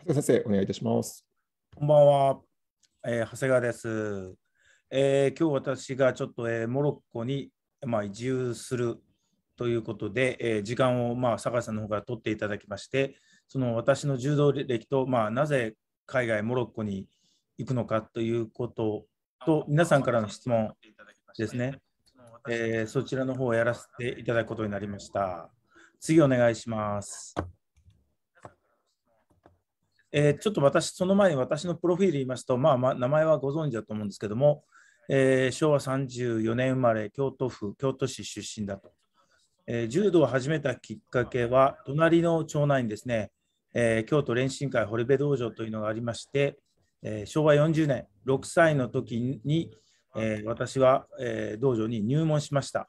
長谷先生、お願いいたします。こんばんは、えー、長谷川です。えー、今日私がちょっと、えー、モロッコに、まあ、移住するということで、えー、時間を、まあ、酒井さんの方から取っていただきまして、その私の柔道歴と、まあ、なぜ海外モロッコに行くのかということと、皆さんからの質問ですね、えー、そちらの方をやらせていただくことになりました。次お願いします。えー、ちょっと私、その前に私のプロフィール言いますと、まあ、まあ、名前はご存知だと思うんですけども、えー、昭和34年生まれ、京都府京都市出身だと。えー、柔道を始めたきっかけは、隣の町内にですね、えー、京都練習会堀部道場というのがありまして、えー、昭和40年、6歳の時に、えー、私は、えー、道場に入門しました。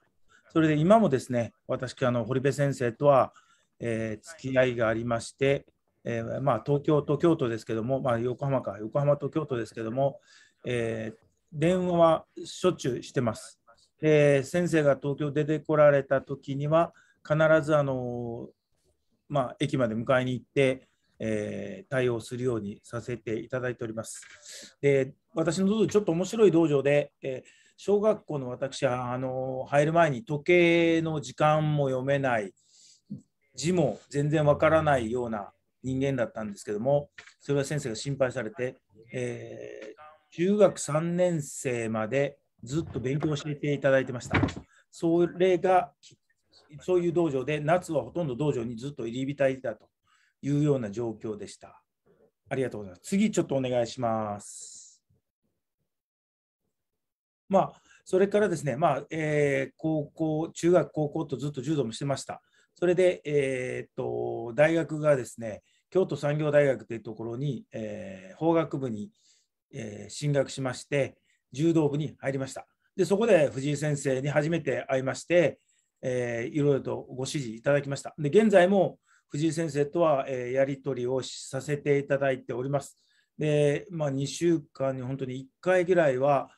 それで今もですね、私、あの堀部先生とは、えー、付き合いがありまして、えー、まあ、東京と京都ですけども、まあ、横浜か、横浜と京都ですけども、えー、電話はしょっちゅうしてます。で先生が東京出てこられた時には必ずあの、まあ、駅まで迎えに行って、えー、対応するようにさせていただいております。で私の道場ちょっと面白い道場で、えー、小学校の私はあの入る前に時計の時間も読めない字も全然わからないような人間だったんですけども、それは先生が心配されて、えー、中学3年生までずっと勉強を教えていただいてました。それが、そういう道場で、夏はほとんど道場にずっと入り浸りだというような状況でした。ありがとうございます。次、ちょっとお願いします。まあ、それからですね、まあえー、高校、中学、高校とずっと柔道もしてました。それで、えー、っと大学がですね、京都産業大学というところに、えー、法学部に、えー、進学しまして柔道部に入りましたでそこで藤井先生に初めて会いまして、えー、いろいろとご指示いただきましたで現在も藤井先生とは、えー、やり取りをさせていただいておりますで、まあ、2週間に本当に1回ぐらいは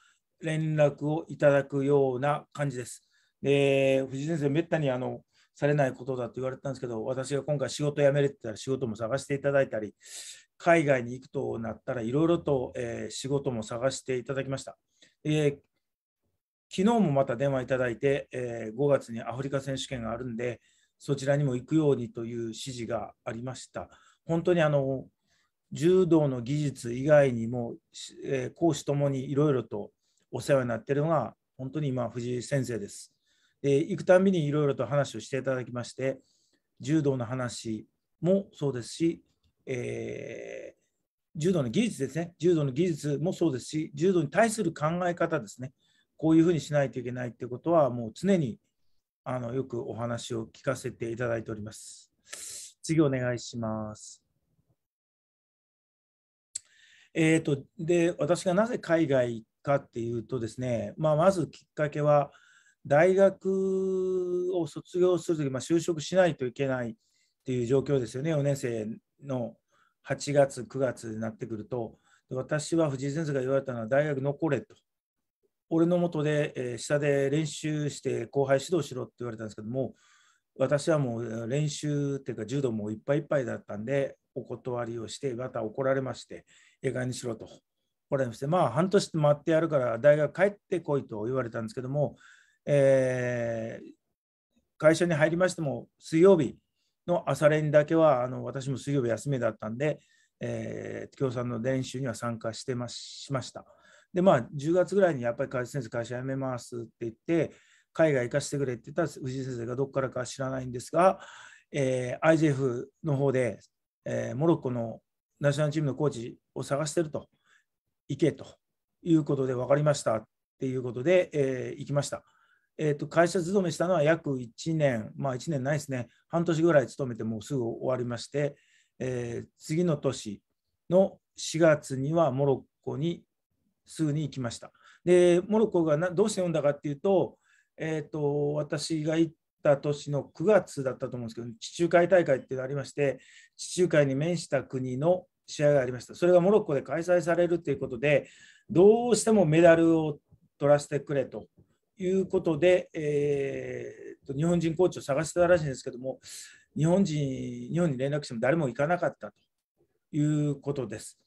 連絡をいただくような感じですで藤井先生めったにあのされないことだと言われたんですけど、私が今回仕事辞めるって言ったら仕事も探していただいたり、海外に行くとなったらいろいろと、えー、仕事も探していただきました。えー、昨日もまた電話いただいて、えー、5月にアフリカ選手権があるんで、そちらにも行くようにという指示がありました。本当にあの柔道の技術以外にも、えー、講師ともにいろいろとお世話になっているのが、本当に今、藤井先生です。えー、行くたんびにいろいろと話をしていただきまして、柔道の話もそうですし、えー、柔道の技術ですね、柔道の技術もそうですし、柔道に対する考え方ですね、こういうふうにしないといけないっていうことは、もう常にあのよくお話を聞かせていただいております。次お願いします。えーとで私がなぜ海外かっていうとですね、まあ、まずきっかけは、大学を卒業するとき、まあ、就職しないといけないっていう状況ですよね、4年生の8月、9月になってくると、私は藤井先生が言われたのは、大学残れと、俺のもとで、えー、下で練習して後輩指導しろって言われたんですけども、私はもう練習っていうか、柔道もいっぱいいっぱいだったんで、お断りをして、また怒られまして、映画にしろと。られまして、まあ、半年待ってやるから、大学帰ってこいと言われたんですけども、えー、会社に入りましても水曜日の朝練だけはあの私も水曜日休みだったんで、えー、共産の練習には参加してましました。でまあ10月ぐらいにやっぱり先生会社辞めますって言って海外行かせてくれって言ったら藤井先生がどこからか知らないんですが、えー、IJF の方で、えー、モロッコのナショナルチームのコーチを探してると行けということで分かりましたっていうことで、えー、行きました。えーと、会社勤めしたのは約1年、まあ1年ないですね、半年ぐらい勤めてもうすぐ終わりまして、えー、次の年の4月にはモロッコにすぐに行きました。で、モロッコがどうして読んだかっていうと、えーと私が行った年の9月だったと思うんですけど、地中海大会っていうのがありまして、地中海に面した国の試合がありました。それがモロッコで開催されるということで、どうしてもメダルを取らせてくれということで、えー、日本人コーチを探してたらしいんですけども、日本人、日本に連絡しても誰も行かなかったということです。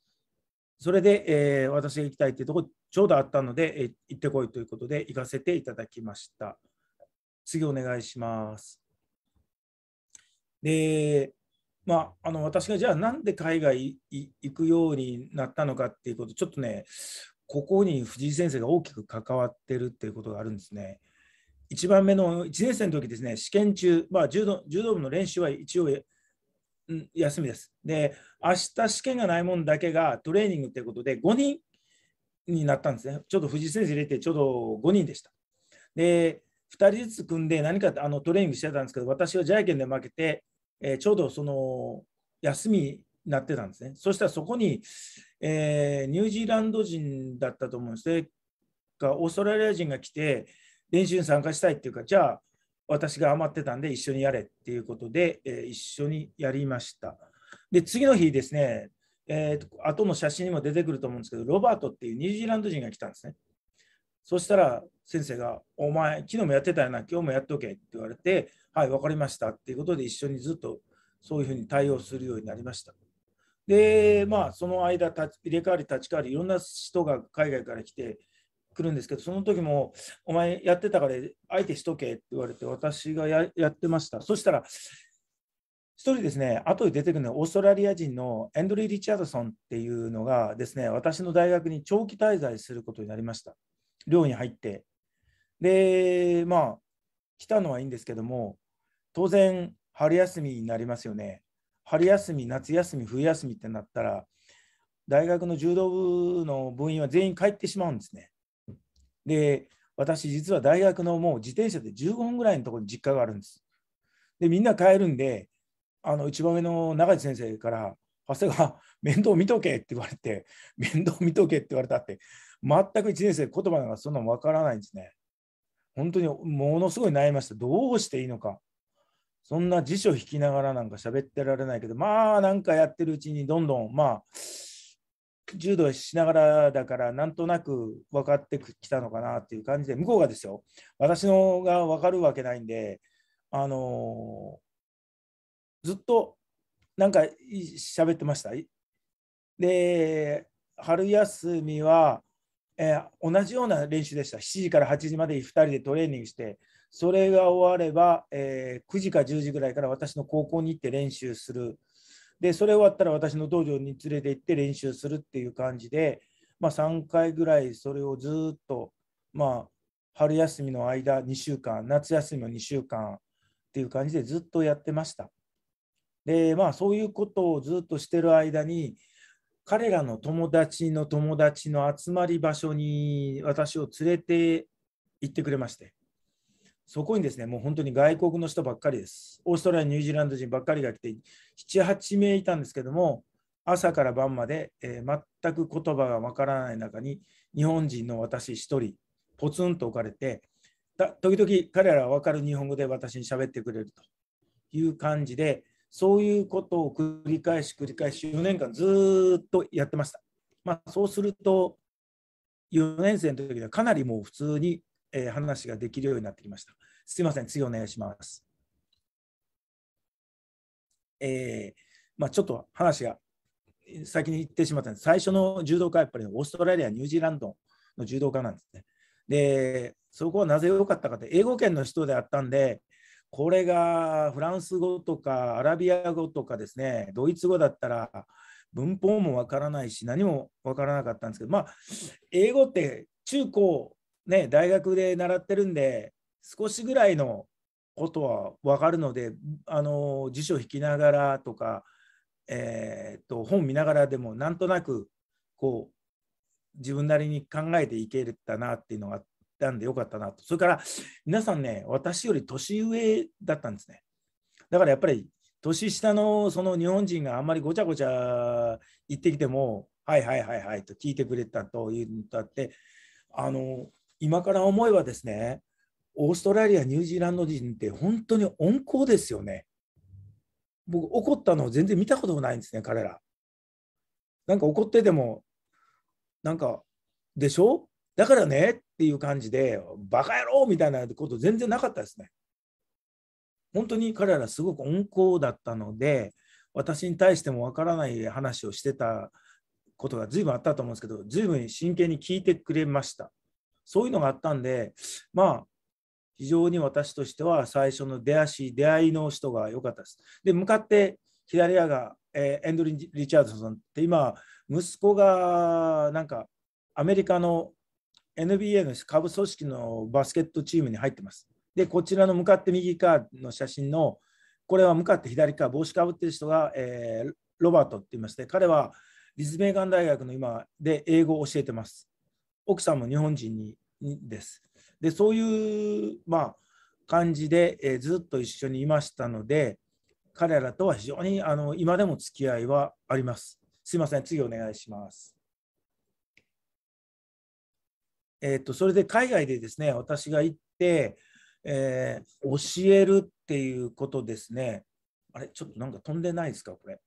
それで、えー、私が行きたいっていうところ、ちょうどあったので、えー、行ってこいということで、行かせていただきました。次、お願いします。で、まあ、あの私がじゃあなんで海外行くようになったのかっていうことちょっとねここに藤井先生が大きく関わってるっていうことがあるんですね。1番目の1年生の時ですね、試験中、まあ、柔道柔道部の練習は一応休みです。で、明日試験がないもんだけがトレーニングということで、5人になったんですね。ちょっと藤井先生入れて、ちょうど5人でした。で、2人ずつ組んで何かあのトレーニングしてたんですけど、私はジャイケンで負けて、えー、ちょうどその休みなってたんですね。そしたらそこに、えー、ニュージーランド人だったと思うんですね。がオーストラリア人が来て練習に参加したいっていうかじゃあ私が余ってたんで一緒にやれっていうことで、えー、一緒にやりました。で次の日ですね、えー、後の写真にも出てくると思うんですけどロバートっていうニュージーランド人が来たんですね。そしたら先生が「お前昨日もやってたよな今日もやっとけ」って言われて「はい分かりました」っていうことで一緒にずっとそういうふうに対応するようになりました。で、まあ、その間入れ替わり立ち替わりいろんな人が海外から来てくるんですけどその時も「お前やってたから相手しとけ」って言われて私がやってましたそしたら一人ですね後で出てくるのはオーストラリア人のエンドリー・リチャードソンっていうのがですね私の大学に長期滞在することになりました寮に入ってでまあ来たのはいいんですけども当然春休みになりますよね春休み、夏休み、冬休みってなったら、大学の柔道部の部員は全員帰ってしまうんですね。で、私、実は大学のもう自転車で15分ぐらいのところに実家があるんです。で、みんな帰るんで、あの一番上の永井先生から、長谷川、面倒見とけって言われて、面倒見とけって言われたって、全く1年生、言葉かそんなの分からないんですね。本当にものすごい悩みました。どうしていいのか。そんな辞書引きながらなんか喋ってられないけど、まあなんかやってるうちにどんどん、まあ、柔道しながらだから、なんとなく分かってきたのかなっていう感じで、向こうがですよ、私のが分かるわけないんで、あのー、ずっとなんか喋ってました。で、春休みは、えー、同じような練習でした。7時から8時まで2人でトレーニングして、それが終われば、えー、9時か10時ぐらいから私の高校に行って練習する。で、それ終わったら私の道場に連れて行って練習するっていう感じで、まあ、3回ぐらいそれをずっと、まあ、春休みの間2週間、夏休みの2週間っていう感じでずっとやってました。で、まあ、そういうことをずっとしてる間に、彼らの友達の友達の集まり場所に私を連れて行ってくれまして。そこにですね、もう本当に外国の人ばっかりです。オーストラリア、ニュージーランド人ばっかりが来て、7、8名いたんですけども、朝から晩まで、えー、全く言葉がわからない中に、日本人の私1人、ポツンと置かれて、時々彼らは分かる日本語で私に喋ってくれるという感じで、そういうことを繰り返し繰り返し4年間ずっとやってました。まあ、そうすると、4年生の時にはかなりもう普通に話ができるようになってきました。すみません、次お願いします。えーまあ、ちょっと話が先に言ってしまったんです最初の柔道家はやっぱりオーストラリア、ニュージーランドの柔道家なんですね。で、そこはなぜ良かったかって、英語圏の人であったんで、これがフランス語とかアラビア語とかですね、ドイツ語だったら文法もわからないし、何もわからなかったんですけど、まあ、英語って中高、ね、大学で習ってるんで、少しぐらいのことは分かるのであの辞書引きながらとか、えー、っと本見ながらでもなんとなくこう自分なりに考えていけたなっていうのがあったんでよかったなとそれから皆さんね私より年上だったんですねだからやっぱり年下のその日本人があんまりごちゃごちゃ言ってきてもはいはいはいはいと聞いてくれたというのとあってあの今から思えばですねオーストラリア、ニュージーランド人って本当に温厚ですよね。僕、怒ったのを全然見たことないんですね、彼ら。なんか怒ってても、なんか、でしょだからねっていう感じで、バカ野郎みたいなこと全然なかったですね。本当に彼らすごく温厚だったので、私に対してもわからない話をしてたことが随分あったと思うんですけど、随分真剣に聞いてくれました。そういうのがあったんで、まあ、非常に私としては最初の出足出会いの人が良かったです。で向かって左側が、えー、エンドリン・リチャードソンって今息子がなんかアメリカの NBA の下部組織のバスケットチームに入ってます。でこちらの向かって右側の写真のこれは向かって左側帽子かぶってる人が、えー、ロバートって言いまして彼は立命館大学の今で英語を教えてます。奥さんも日本人にです。でそういう、まあ、感じで、えー、ずっと一緒にいましたので彼らとは非常にあの今でも付き合いはあります。すいません次お願いします。えーと、それで海外でですね私が行って、えー、教えるっていうことですねあれちょっとなんか飛んでないですかこれ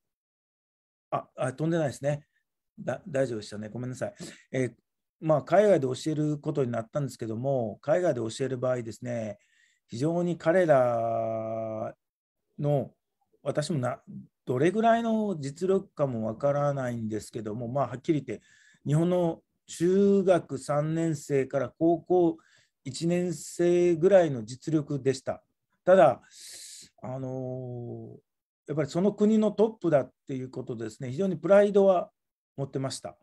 ああ飛んでないですね大丈夫でしたねごめんなさい、えー、まあ、海外で教えることになったんですけども海外で教える場合ですね非常に彼らの私もなどれぐらいの実力かもわからないんですけども、まあ、はっきり言って日本の中学3年生から高校1年生ぐらいの実力でした。ただあのやっぱりその国のトップだっていうことですね非常にプライドは持ってました。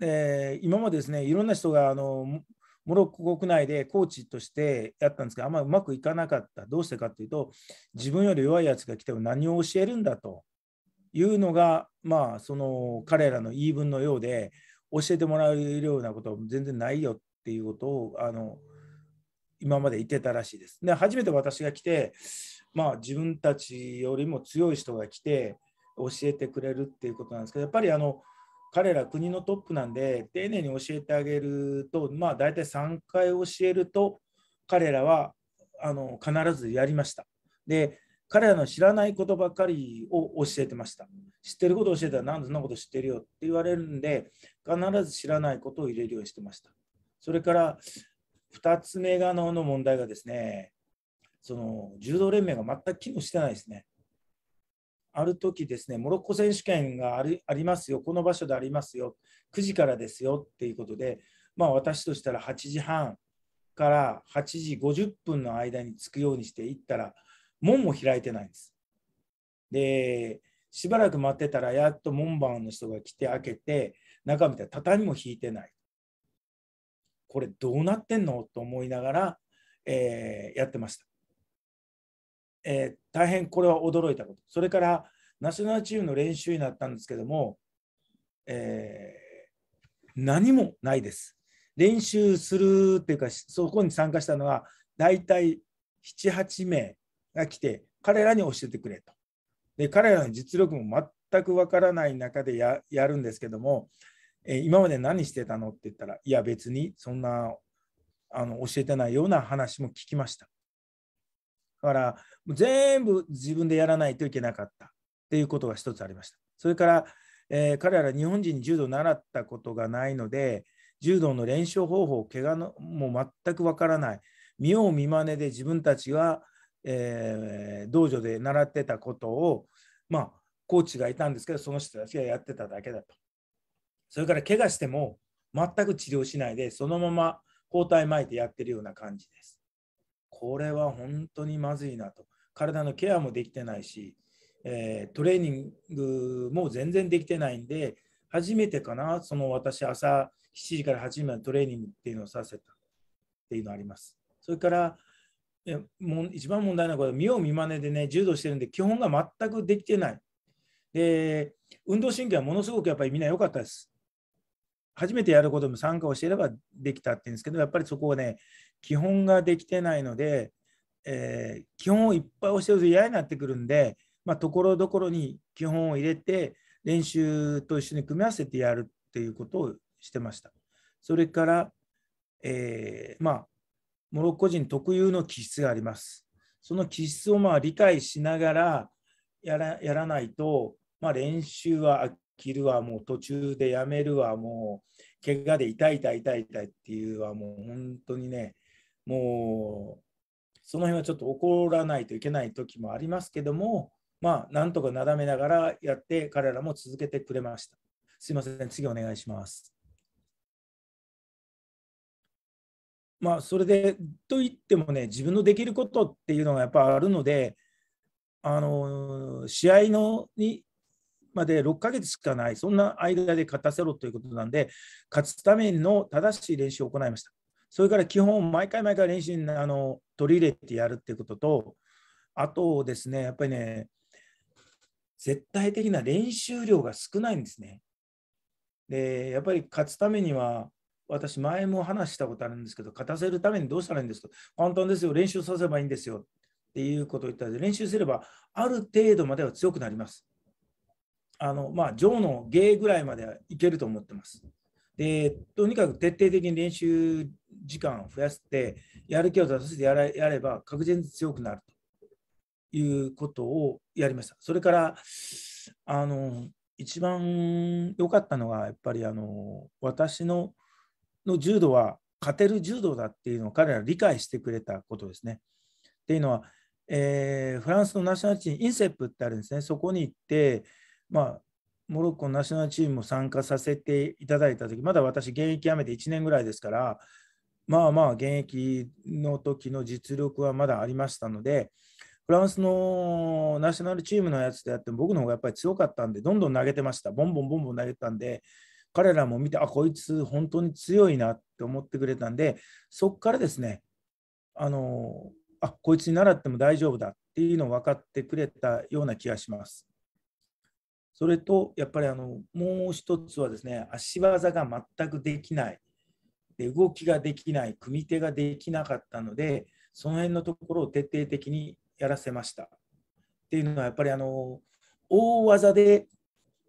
えー、今までですね、いろんな人があのモロッコ国内でコーチとしてやったんですけど、あんまりうまくいかなかった。どうしてかっていうと、自分より弱いやつが来ても何を教えるんだというのが、まあ、その彼らの言い分のようで、教えてもらえるようなことは全然ないよっていうことを、あの今まで言ってたらしいです。で、初めて私が来て、まあ、自分たちよりも強い人が来て、教えてくれるっていうことなんですけど、やっぱりあの、彼ら国のトップなんで丁寧に教えてあげるとまあ大体3回教えると彼らはあの必ずやりました。で彼らの知らないことばかりを教えてました。知ってることを教えたら何でそんなこと知ってるよって言われるんで必ず知らないことを入れるようにしてました。それから2つ目がの問題がですねその柔道連盟が全く機能してないですね。ある時ですねモロッコ選手権がありありますよこの場所でありますよ9時からですよっていうことで、まあ、私としたら8時半から8時50分の間に着くようにして行ったら門も開いてないんです。でしばらく待ってたらやっと門番の人が来て開けて中見たら畳も引いてないこれどうなってんのと思いながら、えー、やってました。えー、大変これは驚いたこと。それからナショナルチームの練習になったんですけども、えー、何もないです。練習するっていうか、そこに参加したのは大体7、8名が来て、彼らに教えてくれと。で、彼らの実力も全くわからない中でやるんですけども、え今まで何してたのって言ったら、いや別にそんなあの教えてないような話も聞きました。から、全部自分でやらないといけなかったっていうことが一つありました。それから、えー、彼ら日本人に柔道を習ったことがないので、柔道の練習方法、怪我のも全くわからない、見よう見まねで自分たちが、えー、道場で習ってたことを、まあ、コーチがいたんですけど、その人たちがやってただけだと。それから怪我しても全く治療しないで、そのまま包帯巻いてやってるような感じです。これは本当にまずいなと。体のケアもできてないし、えー、トレーニングも全然できてないんで、初めてかな、その私、朝7時から8時までトレーニングっていうのをさせたっていうのあります。それから、えもう一番問題なことは、見よう見まねでね、柔道してるんで、基本が全くできてない。で、運動神経はものすごくやっぱりみんな良かったです。初めてやることも参加をしていればできたっていうんですけど、やっぱりそこをね、基本ができてないので、えー、基本をいっぱい教えると嫌になってくるんで、まあ、ところどころに基本を入れて練習と一緒に組み合わせてやるっていうことをしてました。それから、えー、まあ、モロッコ人特有の気質があります。その気質をまあ理解しながらやらやらないと、まあ、練習は飽きるわ、もう途中でやめるわ、もう怪我で痛い痛い痛い痛いっていうはもう本当にね、もうその辺はちょっと怒らないといけない時もありますけども、まあ、なんとかなだめながらやって、彼らも続けてくれました。すいません、次お願いします。まあ、それで、といってもね、自分のできることっていうのがやっぱあるので、あの試合のにまで6ヶ月しかない、そんな間で勝たせろということなんで、勝つための正しい練習を行いました。それから基本、毎回毎回練習にあの取り入れてやるっていうことと、あとですね、やっぱりね、絶対的な練習量が少ないんですね。で、やっぱり勝つためには、私、前も話したことあるんですけど、勝たせるためにどうしたらいいんですか簡単ですよ、練習させばいいんですよっていうことを言ったら練習すれば、ある程度までは強くなります。あの、まあ、上の芸ぐらいまではいけると思ってます。でとにかく徹底的に練習時間を増やしてやる気を出させてやれやれば確実に強くなるということをやりました。それからあの一番良かったのがやっぱりあの私のの柔道は勝てる柔道だっていうのを彼ら理解してくれたことですね。っていうのは、えー、フランスのナショナルチームインセップってあるんですねそこに行って、まあ、モロッコのナショナルチームも参加させていただいた時まだ私現役辞めて1年ぐらいですからまあまあ現役の時の実力はまだありましたのでフランスのナショナルチームのやつであっても僕の方がやっぱり強かったんでどんどん投げてましたボンボンボンボン投げたんで彼らも見てあこいつ本当に強いなって思ってくれたんでそこからですねあのあこいつに習っても大丈夫だっていうのを分かってくれたような気がします。それとやっぱりあのもう一つはですね足技が全くできないで動きができない組み手ができなかったのでその辺のところを徹底的にやらせました。っていうのはやっぱりあの大技で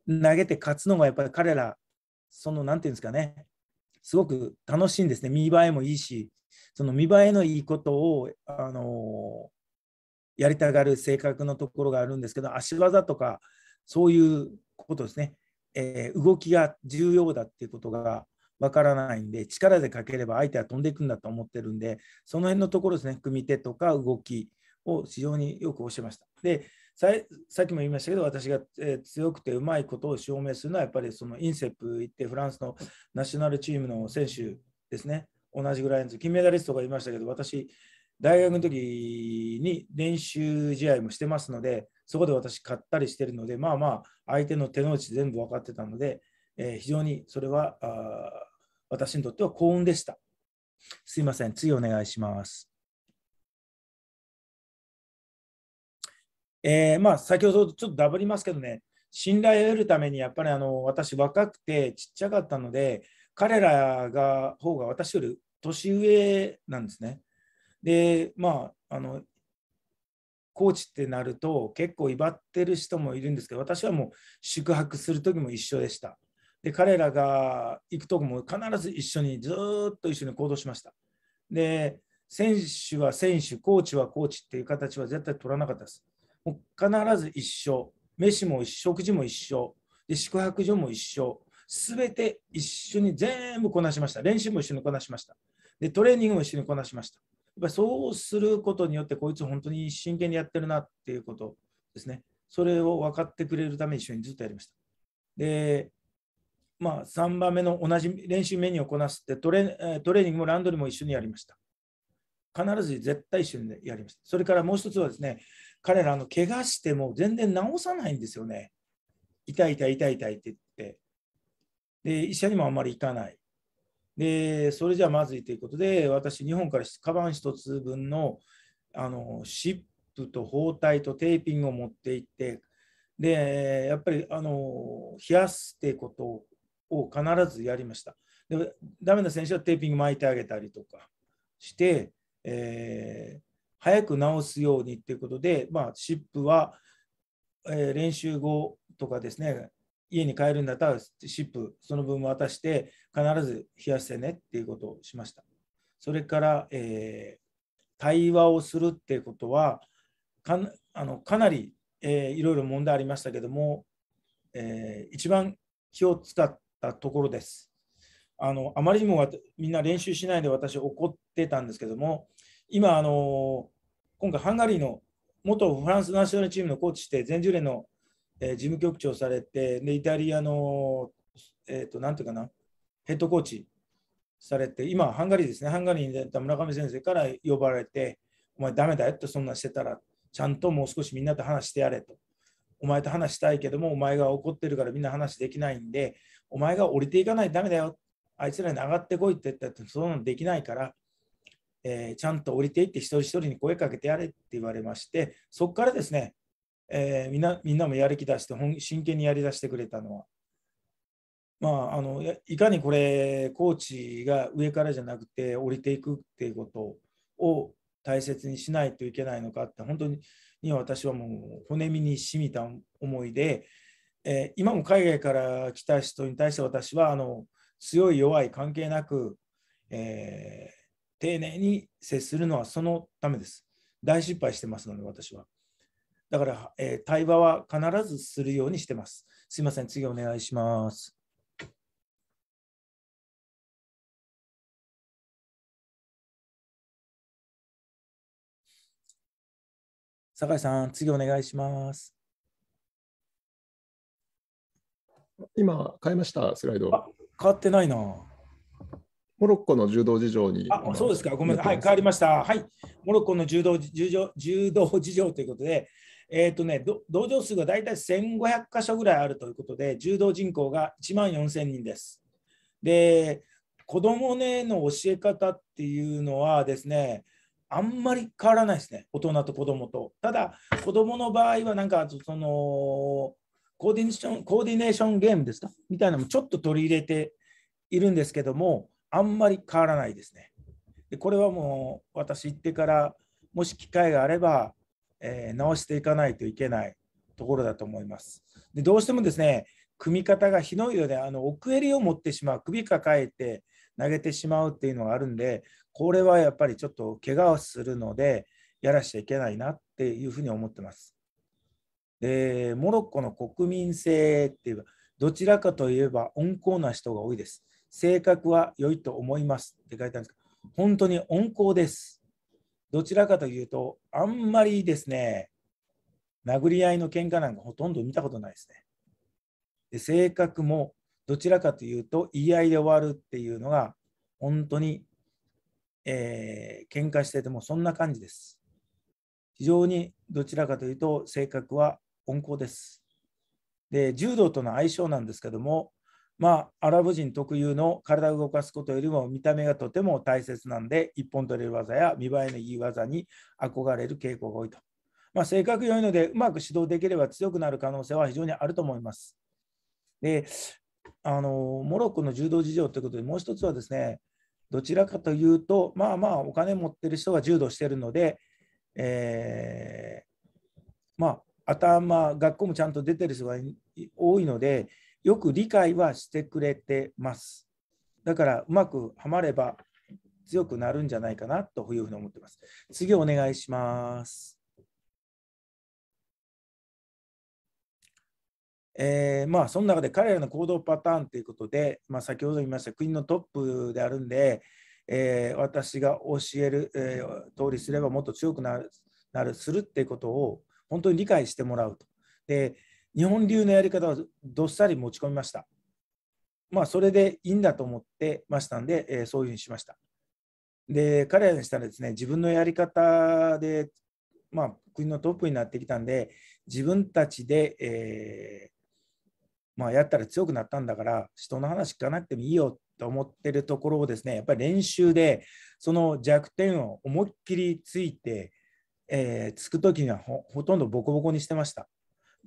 投げて勝つのがやっぱり彼らその何て言うんですかねすごく楽しいんですね見栄えもいいしその見栄えのいいことをあのやりたがる性格のところがあるんですけど足技とかそういうことですね、えー、動きが重要だっていうことがわからないんで、力でかければ相手は飛んでいくんだと思ってるんで、その辺のところですね、組み手とか動きを非常によく教えました。でさっきも言いましたけど、私が、えー、強くてうまいことを証明するのは、やっぱりそのインセプ行って、フランスのナショナルチームの選手ですね、同じぐらいの金メダリストがいましたけど、私、大学の時に練習試合もしてますので、そこで私買ったりしてるので、まあまあ、相手の手の内全部分かってたので、えー、非常にそれはあ私にとっては幸運でした。すいません、次お願いします。えー、まあ、先ほどちょっとダブりますけどね、信頼を得るためにやっぱりあの私若くてちっちゃかったので彼らが方が私より年上なんですね。でまああのコーチってなると結構威張ってる人もいるんですけど私はもう宿泊する時も一緒でしたで彼らが行くとこも必ず一緒にずっと一緒に行動しましたで選手は選手コーチはコーチっていう形は絶対取らなかったですもう必ず一緒飯も食事も一緒で宿泊所も一緒全て一緒に全部こなしました練習も一緒にこなしましたでトレーニングも一緒にこなしましたぱそうすることによって、こいつ本当に真剣にやってるなっていうことですね。それを分かってくれるために一緒にずっとやりました。で、まあ、3番目の同じ練習メニューをこなすってトレ、トレーニングもランドリーも一緒にやりました。必ず絶対一緒にやりました。それからもう一つはですね、彼らの怪我しても全然治さないんですよね。痛い痛い痛い痛いって言って。で、医者にもあんまり行かない。で、それじゃあまずいということで、私、日本からカバン1つ分のあのップと包帯とテーピングを持って行って、で、やっぱりあの冷やすってことを必ずやりました。で、ダメな選手はテーピング巻いてあげたりとかして、えー、早く治すようにっていうことで、まあ、ップは、えー、練習後とかですね、家に帰るんだったらシップその分渡して必ず冷やしてねっていうことをしました。それから、えー、対話をするっていうことはかあのかなり、えー、いろいろ問題ありましたけども、えー、一番気を使ったところです。あのあまりにもみんな練習しないで私怒ってたんですけども今あの今回ハンガリーの元フランスナショナルチームのコーチして全10連のえー、事務局長されて、でイタリアの、えーと、なんていうかな、ヘッドコーチされて、今、ハンガリーですね、ハンガリーに出た村上先生から呼ばれて、お前、ダメだよって、そんなんしてたら、ちゃんともう少しみんなと話してやれと。お前と話したいけども、お前が怒ってるからみんな話できないんで、お前が降りていかないとダメだよ。あいつらに上がってこいって言ったって、そんなのできないから、えー、ちゃんと降りていって一人一人に声かけてやれって言われまして、そこからですね、えー、みんなみんなもやる気出して本真剣にやりだしてくれたのは、まあ、あのいかにこれコーチが上からじゃなくて降りていくっていうことを大切にしないといけないのかって本当に私はもう骨身にしみた思いで、えー、今も海外から来た人に対して私はあの強い弱い関係なく、えー、丁寧に接するのはそのためです。大失敗してますので私は。だから、えー、対話は必ずするようにしてます。すいません、次お願いします。酒井さん、次お願いします。今、変えました、スライド。変わってないな。モロッコの柔道事情に。あ、そうですか。ごめんなさい。はい、変わりました。はい。モロッコの柔道柔道事情ということで、えっ、ー、とね、同場数が大体1500箇所ぐらいあるということで、柔道人口が1万4000人です。で、子供ねの教え方っていうのはですね、あんまり変わらないですね、大人と子供と。ただ、子供の場合は、なんか、その、コーディネーション、コーディネーションゲームですかみたいなのもちょっと取り入れているんですけども、あんまり変わらないですね。でこれはもう、私行ってから、もし機会があれば、え直していかないといけないところだと思います。でどうしてもですね組み方がひどいのであの奥襟を持ってしまう首抱えて投げてしまうっていうのがあるんでこれはやっぱりちょっと怪我をするのでやらしちゃいけないなっていうふうに思ってます。でモロッコの国民性っていうどちらかといえば温厚な人が多いです。性格は良いと思いますって書いてあるんですけど本当に温厚です。どちらかというと、あんまりですね、殴り合いの喧嘩なんかほとんど見たことないですね。で性格もどちらかというと、言い合いで終わるっていうのが、本当に、えー、喧嘩しててもそんな感じです。非常にどちらかというと、性格は温厚です。で、柔道との相性なんですけども、まあ、アラブ人特有の体を動かすことよりも見た目がとても大切なんで、一本取れる技や見栄えのいい技に憧れる傾向が多いと。まあ、性格良いので、うまく指導できれば強くなる可能性は非常にあると思います。で、あのモロッコの柔道事情ということで、もう一つはですね、どちらかというと、まあまあお金持ってる人が柔道してるので、えー、まあ、頭、学校もちゃんと出てる人が多いので、よく理解はしてくれてます。だからうまくはまれば強くなるんじゃないかなというふうに思ってます。次お願いします。えー、まあその中で彼らの行動パターンということで、まあ、先ほど言いました国のトップであるんで、えー、私が教える、えー、通りすればもっと強くなるなるするっていうことを本当に理解してもらうと。で日本流のやり方をどっさり持ち込みました。まあ、それでいいんだと思ってましたんで、えー、そういうふうにしました。で、彼らにしたらですね、自分のやり方で、まあ、国のトップになってきたんで、自分たちで、えー、まあ、やったら強くなったんだから、人の話聞かなくてもいいよと思ってるところをですね、やっぱり練習で、その弱点を思いっきりついて、えー、つくときにはほとんどボコボコにしてました。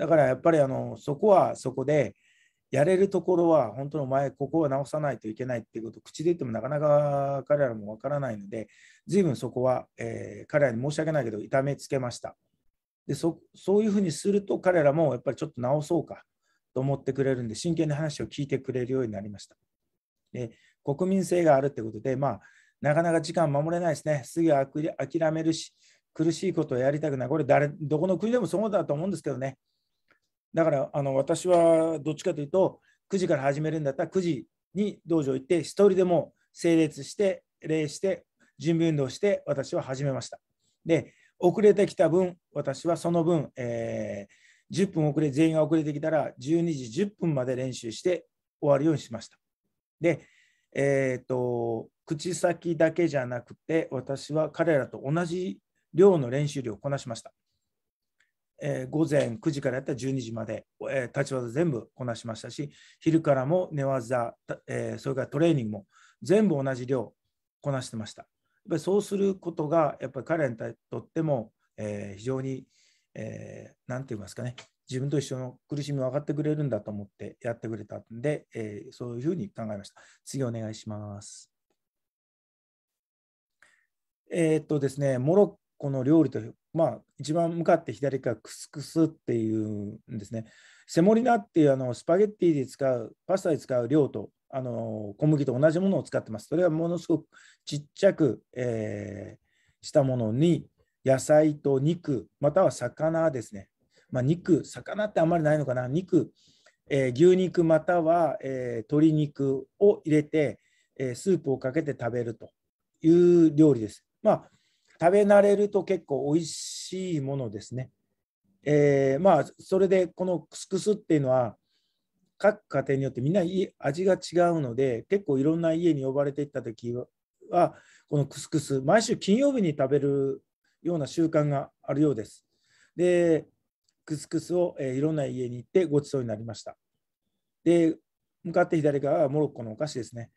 だからやっぱりあのそこはそこでやれるところは本当にお前ここを直さないといけないっていうことを口で言ってもなかなか彼らもわからないので随分そこは、えー、彼らに申し訳ないけど痛めつけましたでそそういうふうにすると彼らもやっぱりちょっと直そうかと思ってくれるんで真剣に話を聞いてくれるようになりましたで国民性があるってことでまあなかなか時間守れないですねすぐ諦めるし苦しいことをやりたくないこれ誰どこの国でもそうだと思うんですけどねだからあの私はどっちかというと9時から始めるんだったら9時に道場行って1人でも整列して礼して準備運動して私は始めました。で遅れてきた分私はその分、えー、10分遅れ全員が遅れてきたら12時10分まで練習して終わるようにしました。で、えーと、口先だけじゃなくて私は彼らと同じ量の練習量をこなしました。えー、午前9時からやったら12時まで、えー、立ち技全部こなしましたし、昼からも寝技、えー、それからトレーニングも全部同じ量こなしてました。やっぱりそうすることが、やっぱり彼にとっても、えー、非常に、えー、なんて言いますかね、自分と一緒の苦しみを分かってくれるんだと思ってやってくれたんで、えー、そういうふうに考えました。次お願いします。えー、っとですね、モロッコの料理というまあ、一番向かって左からクスクスっていうんですね。セモリナっていうあのスパゲッティで使う、パスタで使う量とあの小麦と同じものを使ってます。それはものすごくちっちゃく、えー、したものに、野菜と肉、または魚ですね。まあ、肉、魚ってあんまりないのかな。肉、えー、牛肉または、えー、鶏肉を入れて、えスープをかけて食べるという料理です。まあ食べ慣れると結構美味しいものですね。えー、まあそれでこのクスクスっていうのは各家庭によってみんな味が違うので結構いろんな家に呼ばれていった時はこのクスクス毎週金曜日に食べるような習慣があるようです。でクスクスを、えいろんな家に行ってごちそうになりました。で向かって左側はモロッコのお菓子ですね。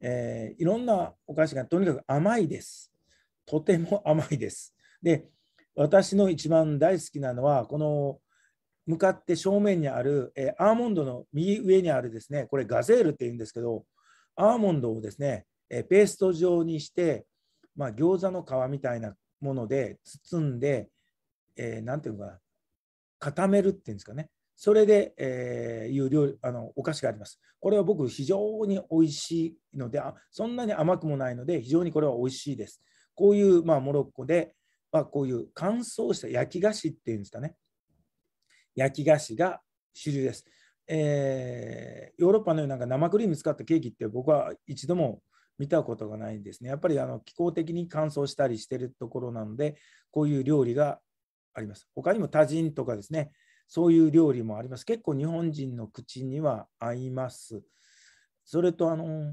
えー、いろんなお菓子がとにかく甘いです。とても甘いです。で、私の一番大好きなのは、この向かって正面にある、えアーモンドの右上にあるですね、これガゼールって言うんですけど、アーモンドをですね、えペースト状にして、まあ、餃子の皮みたいなもので包んで、えー、ていうのかな、固めるっていうんですかね。それで、えー、いう料理あのお菓子があります。これは僕非常に美味しいのであ、そんなに甘くもないので非常にこれは美味しいです。こういう、まあ、モロッコで、まあ、こういう乾燥した焼き菓子っていうんですかね。焼き菓子が主流です。えー、ヨーロッパのような生クリーム使ったケーキって僕は一度も見たことがないんですね。やっぱりあの気候的に乾燥したりしてるところなので、こういう料理があります。他にもタジンとかですね、そういう料理もあります。結構日本人の口には合います。それと、あの、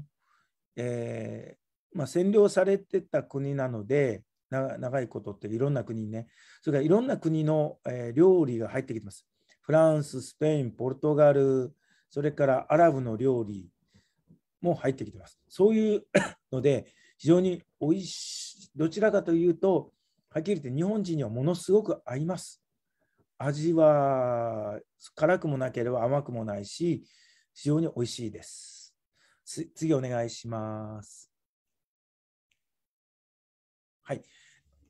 えー、まあ、占領されてた国なので、長いことっていろんな国ね、それからいろんな国の、えー、料理が入ってきてます。フランス、スペイン、ポルトガル、それからアラブの料理も入ってきてます。そういうので、非常においしい、どちらかというと、はっきり言って日本人にはものすごく合います。味は辛くもなければ甘くもないし、非常においしいです。次お願いします。はい。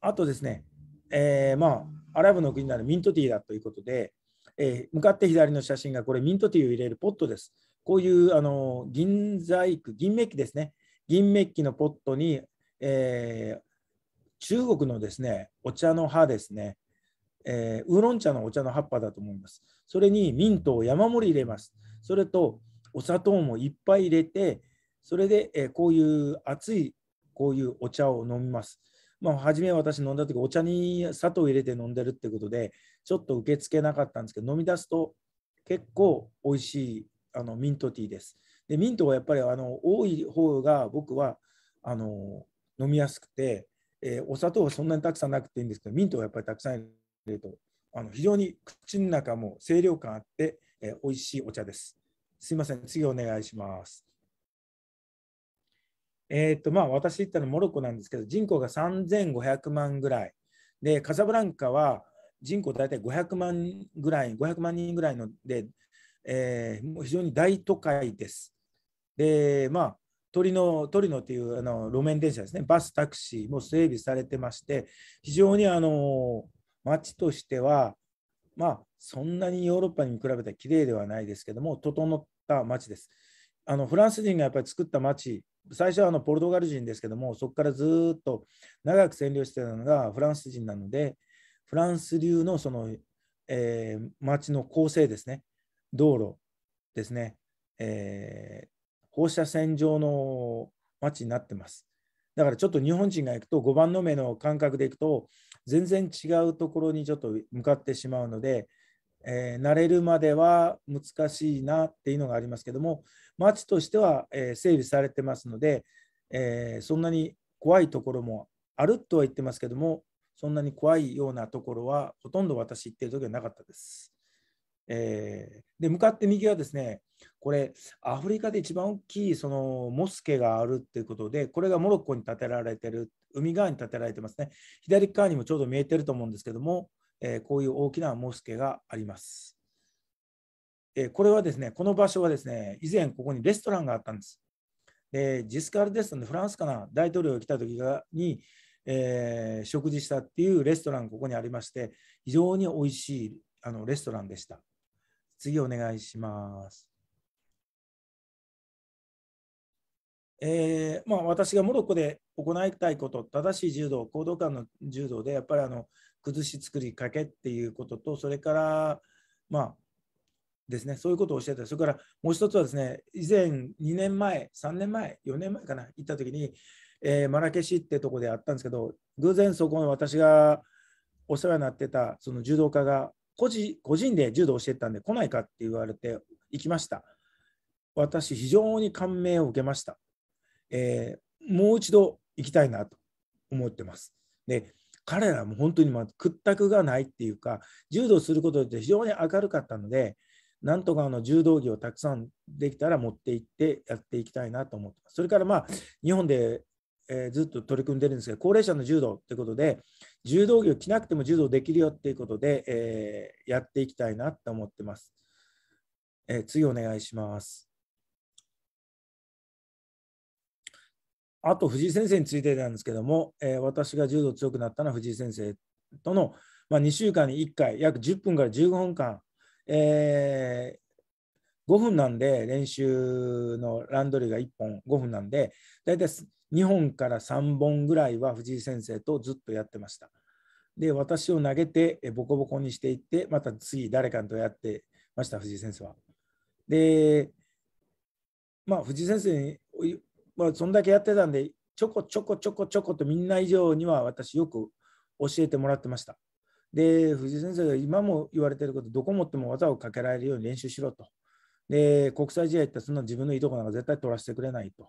あとですね、えー、まあ、アラブの国ならミントティーだということで、えー、向かって左の写真がこれ、ミントティーを入れるポットです。こういうあの銀細工、銀メッキですね。銀メッキのポットに、えー、中国のですね、お茶の葉ですね、えー、ウーロン茶のお茶の葉っぱだと思います。それにミントを山盛り入れます。それとお砂糖もいっぱい入れて、それで、えこういう熱いこういうお茶を飲みます。まあ、初めは私飲んだ時お茶に砂糖入れて飲んでるってことでちょっと受け付けなかったんですけど飲み出すと結構美味しいあのミントティーです。でミントはやっぱりあの多い方が僕はあの飲みやすくて、えー、お砂糖はそんなにたくさんなくていいんですけどミントはやっぱりたくさん入れるとあの非常に口の中も清涼感あって、えー、美味しいお茶です。すいません次お願いします。えーとまあ、私行ったのモロッコなんですけど人口が3500万ぐらいでカサブランカは人口大体500万ぐらい500万人ぐらいので、えー、非常に大都会です。でまあトリノトリノというあの路面電車ですねバスタクシーも整備されてまして非常にあの街としてはまあそんなにヨーロッパに比べて綺麗ではないですけども整った街です。あのフランス人がやっぱり作った街最初はあのポルトガル人ですけどもそこからずっと長く占領してたのがフランス人なのでフランス流のその、えー、町の構成ですね道路ですね、えー、放射線状の町になってます。だからちょっと日本人が行くと5番の目の感覚で行くと全然違うところにちょっと向かってしまうのでえー、慣れるまでは難しいなっていうのがありますけども、町としては、えー、整備されてますので、えー、そんなに怖いところもあるとは言ってますけども、そんなに怖いようなところはほとんど私行ってる時はなかったです。えー、で向かって右はですね、これ、アフリカで一番大きいそのモスケがあるっていうことで、これがモロッコに建てられてる、海側に建てられてますね、左側にもちょうど見えてると思うんですけども、えこういう大きなモスケがあります。えこれはですね、この場所はですね、以前ここにレストランがあったんです。でジスカルデストンでフランスかな、大統領が来た時に、えー、食事したっていうレストランここにありまして、非常に美味しいあのレストランでした。次お願いします。えー、まあ、私がモロッコで行いたいこと、正しい柔道、行動感の柔道で、やっぱりあの崩し作りかけっていうこととそれからまあですねそういうことを教えてそれからもう一つはですね以前2年前3年前4年前かな行った時に、えー、マラケシってとこであったんですけど偶然そこの私がお世話になってたその柔道家が個人個人で柔道してたんで来ないかって言われて行きました私非常に感銘を受けました、えー、もう一度行きたいなと思ってますで彼らも本当にま屈託がないっていうか柔道することで非常に明るかったのでなんとかあの柔道着をたくさんできたら持って行ってやっていきたいなと思ってます。それからまあ日本でえー、ずっと取り組んでるんですが高齢者の柔道ということで柔道着を着なくても柔道できるよっていうことで、えー、やっていきたいなと思ってます。えー、次お願いします。あと藤井先生についてなんですけども、えー、私が柔道強くなったのは藤井先生との、まあ、2週間に1回、約10分から15分間、えー、5分なんで、練習のランドリーが1本、5分なんで、大体2本から3本ぐらいは藤井先生とずっとやってました。で、私を投げて、ボコボコにしていって、また次、誰かとやってました、藤井先生は。で、まあ、藤井先生にまあ、そんだけやってたんで、ちょこちょこちょこちょことみんな以上には私よく教えてもらってました。で、藤井先生が今も言われてること、どこ持っても技をかけられるように練習しろと。で、国際試合ってそんな自分のいいとこなんか絶対取らせてくれないと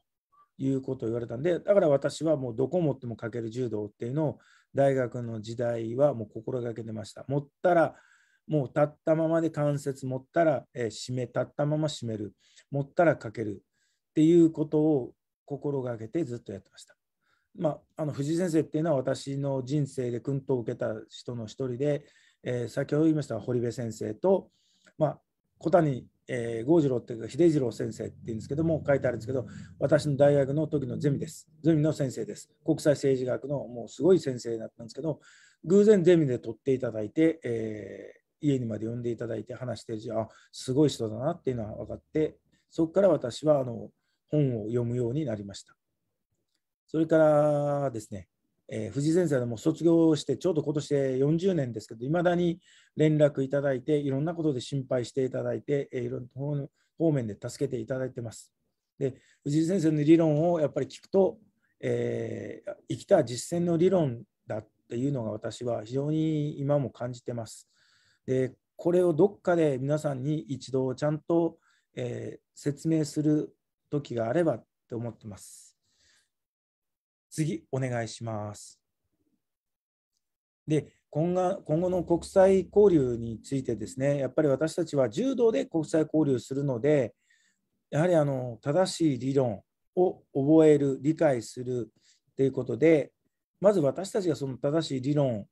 いうことを言われたんで、だから私はもうどこ持ってもかける柔道っていうのを大学の時代はもう心がけてました。持ったらもう立ったままで関節持ったら、えー、締め、立ったまま締める、持ったらかけるっていうことを心がけてずっとやってました。まあ、あの藤井先生っていうのは私の人生で薫陶を受けた人の一人で、えー、先ほど言いました堀部先生と、まあ、小谷、えー、郷次郎っていうか秀次郎先生っていうんですけども書いてあるんですけど私の大学の時のゼミですゼミの先生です国際政治学のもうすごい先生だったんですけど偶然ゼミで取っていただいて、えー、家にまで呼んでいただいて話してるしあすごい人だなっていうのは分かってそこから私はあの本を読むようになりました。それからですね、えー、藤井先生はもう卒業してちょうど今年で40年ですけどいまだに連絡いただいていろんなことで心配していただいて、えー、いろんな方面で助けていただいてます。で藤井先生の理論をやっぱり聞くと、えー、生きた実践の理論だっていうのが私は非常に今も感じてます。でこれをどっかで皆さんに一度ちゃんと、えー、説明する時があればって思ってます。次、お願いします。で今後今後の国際交流についてですね、やっぱり私たちは柔道で国際交流するので、やはりあの正しい理論を覚える、理解するということで、まず私たちがその正しい理論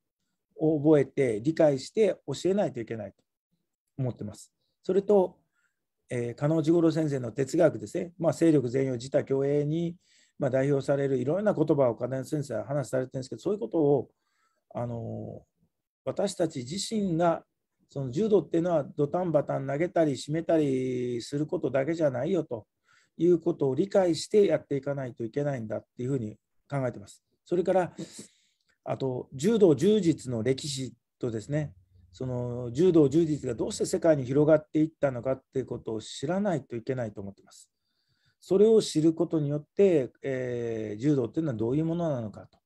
を覚えて、理解して教えないといけないと思ってます。それと、えー、加納治五郎先生の哲学ですね、まあ、勢力全容自他共栄に、まあ、代表されるいろんな言葉を加納先生は話されてるんですけどそういうことをあの私たち自身がその柔道っていうのはドタンバタン投げたり締めたりすることだけじゃないよということを理解してやっていかないといけないんだっていうふうに考えてます。それからあと柔道柔術の歴史とですねその柔道柔術がどうして世界に広がっていったのかっていうことを知らないといけないと思ってます。それを知ることによって、えー、柔道っていうのはどういうものなのかと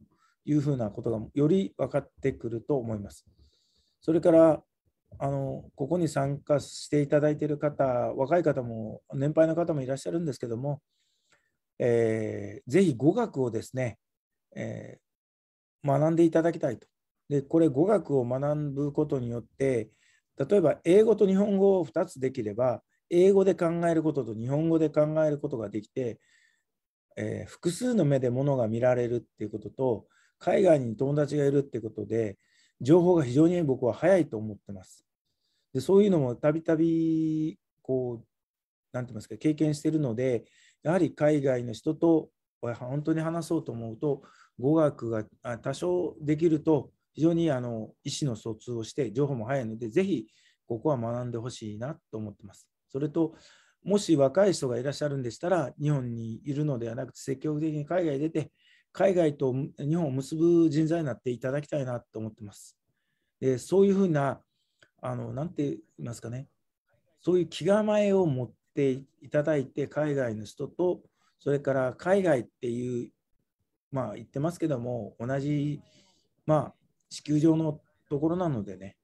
いうふうなことがより分かってくると思います。それからあのここに参加していただいている方若い方も年配の方もいらっしゃるんですけども、えー、ぜひ語学をですね、えー、学んでいただきたいとでこれ語学を学ぶことによって例えば英語と日本語を2つできれば英語で考えることと日本語で考えることができて、えー、複数の目でものが見られるっていうことと海外に友達がいるってことで情報が非常に僕は早いと思ってます。でそういうのもたびたびこう何て言いますか経験してるのでやはり海外の人と本当に話そうと思うと語学が多少できると非常にあの意思の疎通をして情報も早いので、ぜひここは学んでほしいなと思ってます。それと、もし若い人がいらっしゃるんでしたら、日本にいるのではなくて、積極的に海外に出て、海外と日本を結ぶ人材になっていただきたいなと思ってます。でそういうふうな、あのなんて言いますかね、そういう気構えを持っていただいて、海外の人と、それから海外っていう、まあ言ってますけども、同じ、まあ、地球上のところなのでね、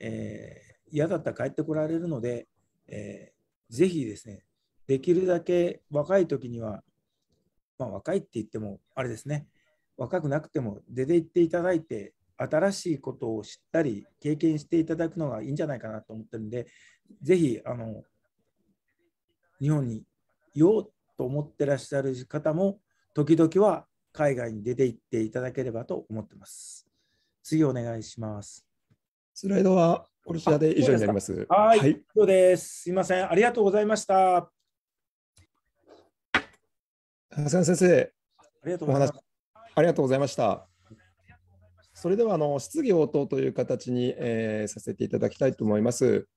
えー、嫌だったら帰ってこられるので、えー、ぜひですね、できるだけ若い時には、まあ、若いって言ってもあれですね、若くなくても出て行っていただいて、新しいことを知ったり、経験していただくのがいいんじゃないかなと思ってるんで、ぜひ、あの、日本にいようと思ってらっしゃる方も、時々は海外に出て行っていただければと思ってます。次お願いします。スライドはこちらで以上になります。はい、はい、以上です。すみません、ありがとうございました。長谷先生、ありがとうございました。ありがとうございました。それではあの質疑応答という形に、えー、させていただきたいと思います。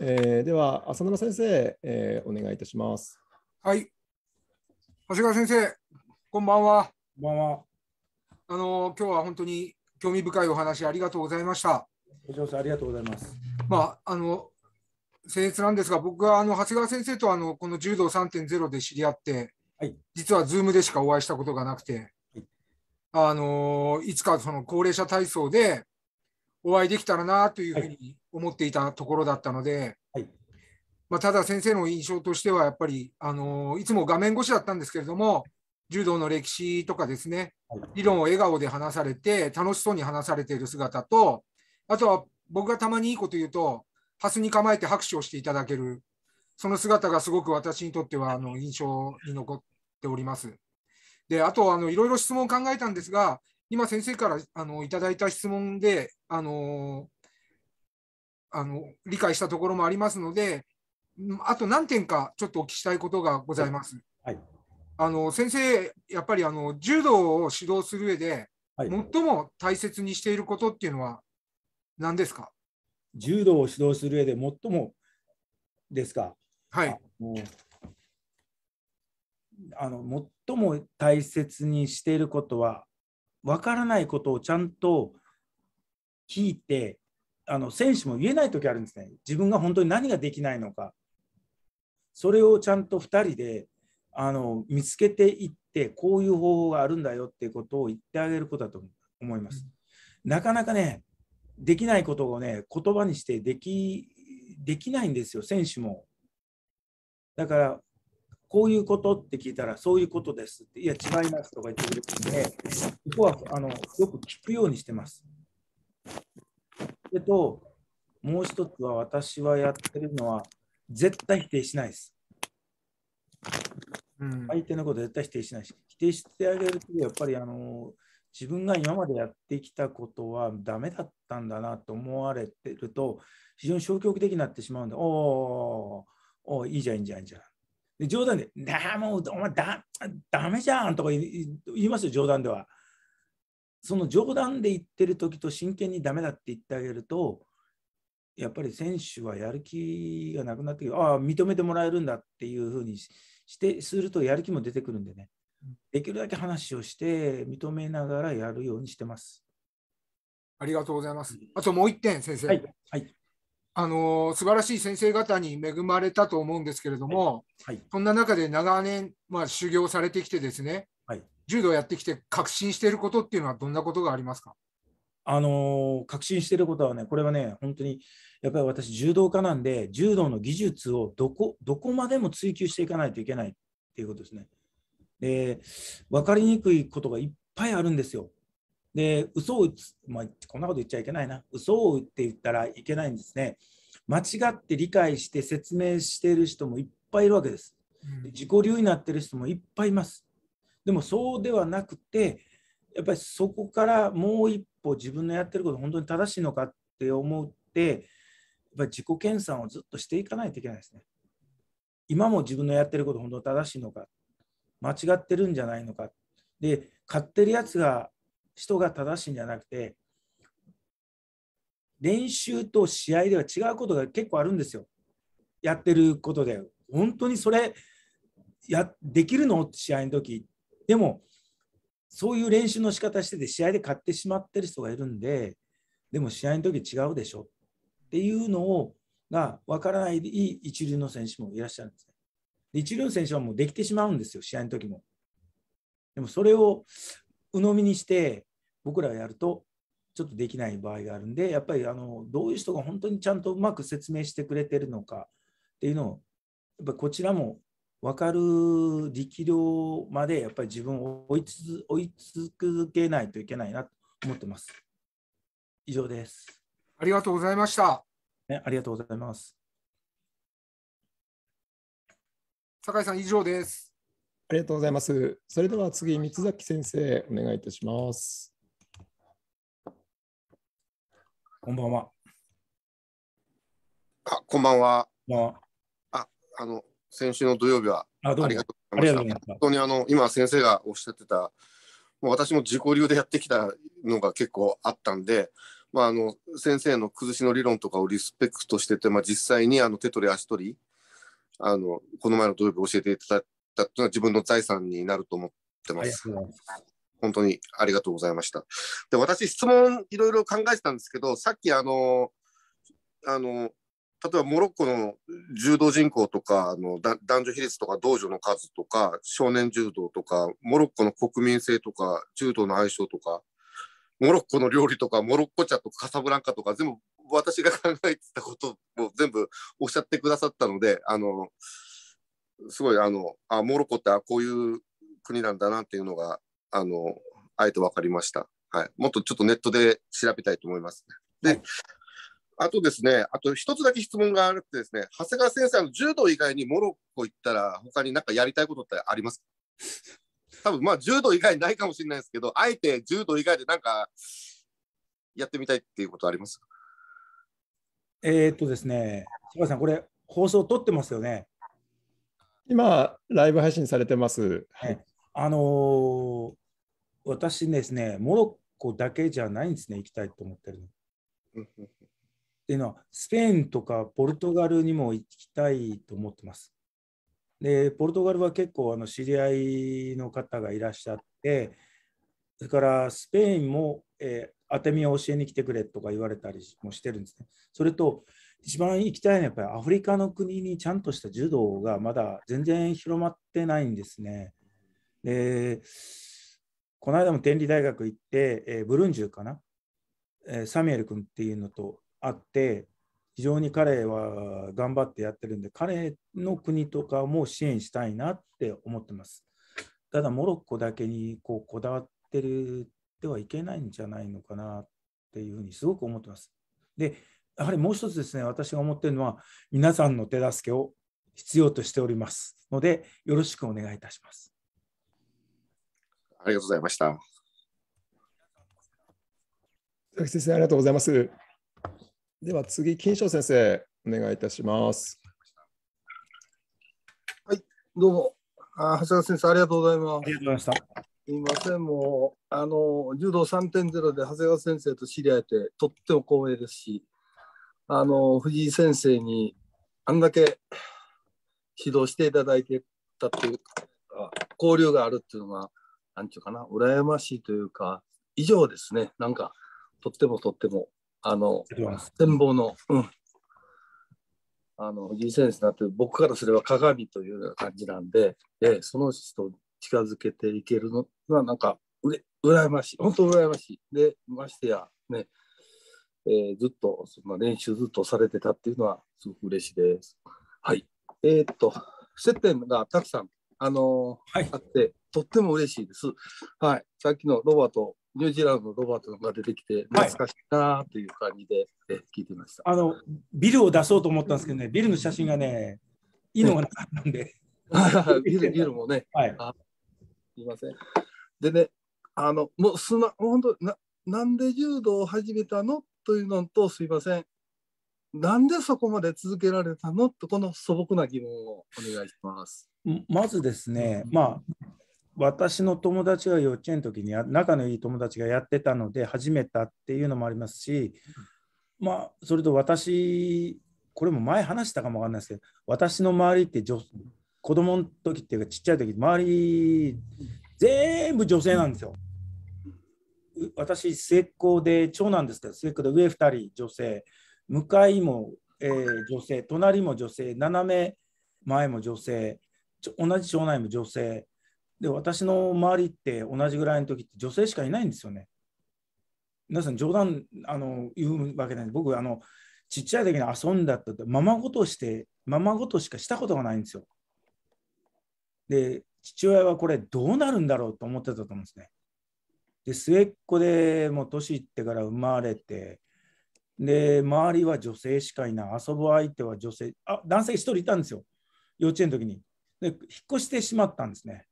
えー、では浅村先生、えー、お願いいたします。はい。長谷川先生、こんばんは。こんばんは。あの今日は本当に興味深いお話ありがとうございました。嬢さんありがとうございます。まあ、あの先越なんですが、僕はあの長谷川先生とあのこの柔道3.0で知り合って、はい、実は Zoom でしかお会いしたことがなくて、はい、あのいつかその高齢者体操でお会いできたらなというふうに思っていたところだったので、はい、まあ、ただ先生の印象としては、やっぱりあのいつも画面越しだったんですけれども、柔道の歴史とかですね、理論を笑顔で話されて、楽しそうに話されている姿と、あとは僕がたまにいいこと言うと、ハスに構えて拍手をしていただける、その姿がすごく私にとってはあの印象に残っております。で、あとあの、いろいろ質問を考えたんですが、今、先生からあのいただいた質問で、あのあの理解したところもありますので、あと何点かちょっとお聞きしたいことがございます。はい、はいあの先生、やっぱりあの柔道を指導する上で、はい、最も大切にしていることっていうのは何ですか柔道を指導する上で最もですか。はい。あの最も大切にしていることは分からないことをちゃんと聞いてあの選手も言えない時あるんですね自分が本当に何ができないのかそれをちゃんと2人であの見つけていってこういう方法があるんだよっていうことを言ってあげることだと思います。なかなかねできないことをね言葉にしてできできないんですよ選手も。だからこういうことって聞いたらそういうことですっていや違いますとか言ってくれるんで、ここはあのよく聞くようにしてます。えっともう一つは私はやってるのは絶対否定しないです。相手のこと絶対否定しないし、否定してあげると、やっぱりあの自分が今までやってきたことはダメだったんだなと思われてると、非常に消極的になってしまうんで、おお、いいじゃん、いいじゃん、いいじゃん。で冗談で、なもう、お前だ、だめじゃんとか言いますよ、冗談では。その冗談で言ってる時と真剣にダメだって言ってあげると、やっぱり選手はやる気がなくなってああ、認めてもらえるんだっていうふうにしてするとやる気も出てくるんでね、できるだけ話をして認めながらやるようにしてます。ありがとうございます。あともう1点、先生。はい、はいあの素晴らしい先生方に恵まれたと思うんですけれども、はいはい、そんな中で長年、まあ、修行されてきてですね、はい、柔道やってきて確信していることっていうのはどんなことがありますかあの確信してることはね、これはね、本当にやっぱり私、柔道家なんで、柔道の技術をどこどこまでも追求していかないといけないっていうことですね。で、分かりにくいことがいっぱいあるんですよ。で、嘘を打つ、まあ、こんなこと言っちゃいけないな、嘘を打って言ったらいけないんですね。間違って理解して説明している人もいっぱいいるわけです。自己流になってる人もいっぱいいます。でもそうではなくて、やっぱりそこからもう一歩自分のやってること本当に正しいのかって思ってやっぱ自己研鑽をずっとしていかないといけないですね。今も自分のやってること本当に正しいのか間違ってるんじゃないのかで買ってるやつが人が正しいんじゃなくて練習と試合では違うことが結構あるんですよやってることで本当にそれやできるの試合の時でもそういう練習の仕方してて、試合で勝ってしまってる人がいるんで、でも試合の時違うでしょっていうのをが分からない一流の選手もいらっしゃるんですね。一流の選手はもうできてしまうんですよ、試合の時も。でもそれを鵜呑みにして、僕らがやると、ちょっとできない場合があるんで、やっぱりあのどういう人が本当にちゃんとうまく説明してくれてるのかっていうのを、やっぱこちらも分かる力量までやっぱり自分を追いつ追い続けないといけないなと思ってます。以上です。ありがとうございました。ね、ありがとうございます。酒井さん、以上です。ありがとうございます。それでは次、三崎先生、お願いいたします。こんばんは。あ、こんばんは。あ、あの、先週の土曜日はありがとうございました。本当にあの今先生がおっしゃってた、もう私も自己流でやってきたのが結構あったんで、まあ、あの先生の崩しの理論とかをリスペクトしてて、まあ、実際にあの手取り足取りあのこの前の土曜日教えていただいたというのは自分の財産になると思ってます。本当にありがとうございました。で私質問いろいろ考えてたんですけどさっきあのあの例えばモロッコの柔道人口とかあの男女比率とか道場の数とか少年柔道とかモロッコの国民性とか柔道の相性とかモロッコの料理とかモロッコ茶とかカサブランカとか全部私が考えてたことを全部おっしゃってくださったのであのすごいあのあモロッコってこういう国なんだなっていうのがあのあえて分かりました、はい、もっとちょっとネットで調べたいと思います、で、あとですね、あと一つだけ質問があるってですね、長谷川先生、の柔道以外にモロッコ行ったら、他になんかやりたいことってあります多分まあ柔道以外ないかもしれないですけど、あえて柔道以外でなんかやってみたいっていうことありますえー、っとですね、柴田さん、これ、放送撮ってますよね。今、ライブ配信されてます。はい、あのー、私ですね、モロッコだけじゃないんですね、行きたいと思ってるの。っていうのは、スペインとかポルトガルにも行きたいと思ってます。で、ポルトガルは結構あの知り合いの方がいらっしゃって、それからスペインも、えー、アテミを教えに来てくれとか言われたりもしてるんですね。それと、一番行きたいのはやっぱりアフリカの国にちゃんとした柔道がまだ全然広まってないんですね。で、この間も天理大学行って、えー、ブルンジュかな、えー、サミエル君っていうのとあって非常に彼は頑張ってやってるんで彼の国とかも支援したいなって思ってますただモロッコだけにこうこだわってるってはいけないんじゃないのかなっていうふうにすごく思ってますでやはりもう一つですね私が思ってるのは皆さんの手助けを必要としておりますのでよろしくお願いいたしますありがとうございました。先生ありがとうございます。では次、金賞先生、お願いいたします。はい、どうも。あ橋田先生、ありがとうございます。ありがとうございました。すみません、もう、あの、柔道3.0で長谷川先生と知り合えて、とっても光栄ですし、あの、藤井先生にあんだけ指導していただいてたっていうか、交流があるっていうのが、なんちゅうかな、羨ましいというか、以上ですね、なんか、とってもとってもあの、展望の、うん、あの、藤井先生になって、る、僕からすれば鏡というような感じなんで、えー、その人を近づけていけるのは、なんか、うれ、羨ましい。本当羨ましい。で、ましてや、ね、えー、ずっと、その練習ずっとされてたっていうのは、すごく嬉しいです。はい。えー、っと、接点がたくさん、あのーはい、あって、とっても嬉しいです。はい。さっきのロバートニュージーランドのロバートが出てきて、懐かしいなという感じで、え聞いてました。あの、ビルを出そうと思ったんですけどね、ビルの写真がね、いいのがなかったんで。ビル、ビルもね、はい、あすいません。でね、あの、もう本当な、なんで柔道を始めたのというのと、すいません。なんでそこまで続けられたのと、この素朴な疑問をお願いします。まずですね、まあ、私の友達が幼稚園の時に仲のいい友達がやってたので始めたっていうのもありますし、まあ、それと私これも前話したかもわかんないですけど私の周りって女子供の時っていうかちっちゃい時周り全部女性なんですよ。私末っ子で長男ですけど末っ子で上2人女性向かいも、えー、女性隣も女性斜め前も女性同じ町内も女性で、私の周りって同じぐらいの時って女性しかいないんですよね。皆さん冗談あの言うわけないんです。僕、あの、ちっちゃい時に遊んだって、ままごとして、ままごとしかしたことがないんですよ。で、父親はこれどうなるんだろうと思ってたと思うんですね。で、末っ子でもう年いってから生まれて、で、周りは女性しかいない、遊ぶ相手は女性、あ男性1人いたんですよ、幼稚園の時に。で、引っ越してしまったんですね。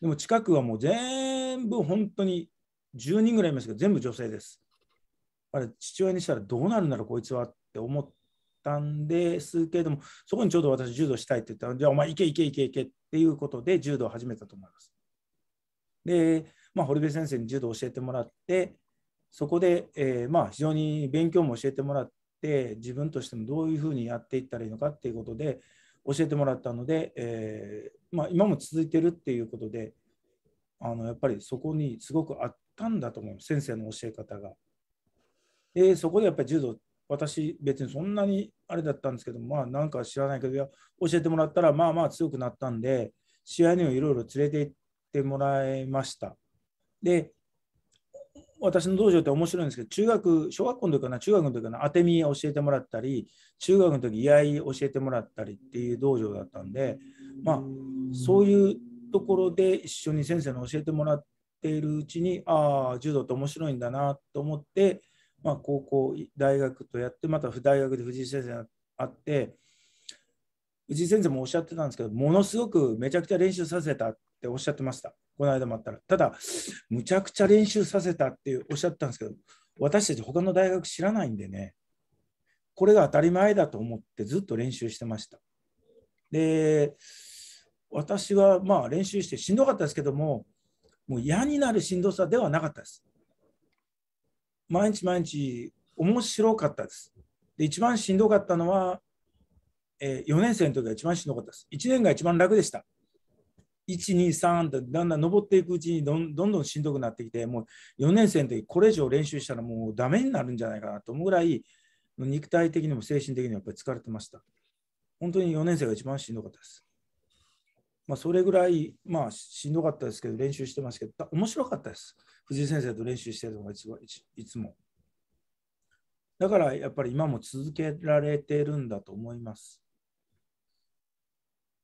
でも近くはもう全部本当に10人ぐらいいますけど、全部女性です。あれ、父親にしたらどうなるんだろう、こいつはって思ったんですけれども、そこにちょうど私、柔道したいって言ったら、じゃあお前、行け行け行け行けっていうことで柔道を始めたと思います。で、まあ、堀部先生に柔道を教えてもらって、そこで、えー、まあ、非常に勉強も教えてもらって、自分としてもどういうふうにやっていったらいいのかっていうことで、教えてもらったので、えー、まあ、今も続いてるっていうことであのやっぱりそこにすごくあったんだと思う先生の教え方が。でそこでやっぱり柔道私別にそんなにあれだったんですけどまあなんか知らないけどいや教えてもらったらまあまあ強くなったんで試合にもいろいろ連れて行ってもらいました。で私の道場って面白いんですけど、中学、小学校の時かな、中学の時かな、当て身教えてもらったり、中学の時、居合教えてもらったりっていう道場だったんで、まあ、そういうところで一緒に先生に教えてもらっているうちに、ああ、柔道って面白いんだなと思って、まあ、高校、大学とやって、また大学で藤井先生に会って、藤井先生もおっしゃってたんですけど、ものすごくめちゃくちゃ練習させたっておっしゃってました。この間もあったら。ただ、むちゃくちゃ練習させたっておっしゃったんですけど、私たち他の大学知らないんでね、これが当たり前だと思ってずっと練習してました。で、私はまあ練習してしんどかったですけども、もう嫌になるしんどさではなかったです。毎日毎日面白かったです。で、一番しんどかったのは、えー、4年生の時が一番しんどかったです。1年が一番楽でした。123とだんだん登っていくうちにどんどんどんしんどくなってきてもう4年生の時これ以上練習したらもうダメになるんじゃないかなと思うぐらい肉体的にも精神的にもやっぱり疲れてました本当に4年生が一番しんどかったです、まあ、それぐらい、まあ、しんどかったですけど練習してますけど面白かったです藤井先生と練習してるのがいつもだからやっぱり今も続けられてるんだと思います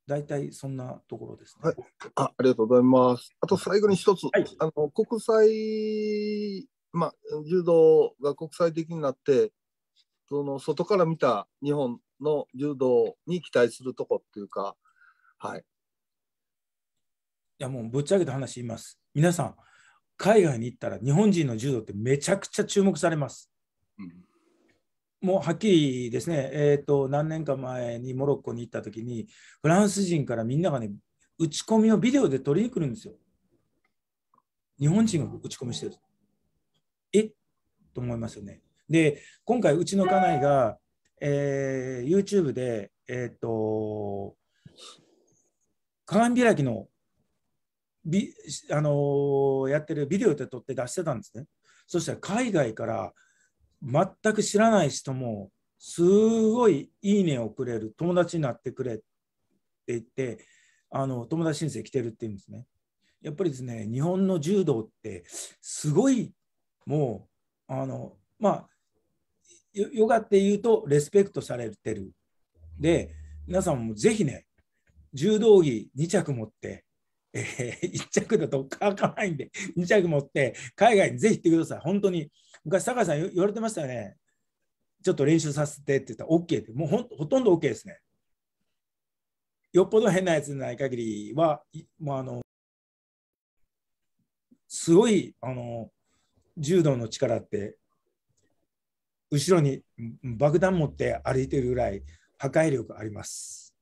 大体そんなところですね、はい、あ。ありがとうございます。あと最後に一つ、はい、あの国際、ま柔道が国際的になって、その外から見た日本の柔道に期待するとこっていうか、はい。いやもうぶっちゃけた話言います。皆さん、海外に行ったら日本人の柔道ってめちゃくちゃ注目されます。うんもうはっきりですね、えーと、何年か前にモロッコに行った時にフランス人からみんながね打ち込みをビデオで取りに来るんですよ。日本人が打ち込みしてる。えと思いますよね。で今回うちの家内が、えー、YouTube で、えーと、鏡開きのビあのやってるビデオで撮って出してたんですね。そしたら海外から全く知らない人もすごいいいねをくれる友達になってくれって言ってあの友達申請来てるって言うんですね。やっぱりですね日本の柔道ってすごいもうあのまあヨガっていうとレスペクトされてる。で皆さんもぜひね柔道着2着持って、えー、1着だと乾かないんで2着持って海外にぜひ行ってください。本当に昔、酒井さん言われてましたよね。ちょっと練習させてって言ったら OK って、もうほほとんど OK ですね。よっぽど変なやつでない限りは、もうあの、すごい、あの、柔道の力って、後ろに爆弾持って歩いてるぐらい破壊力あります。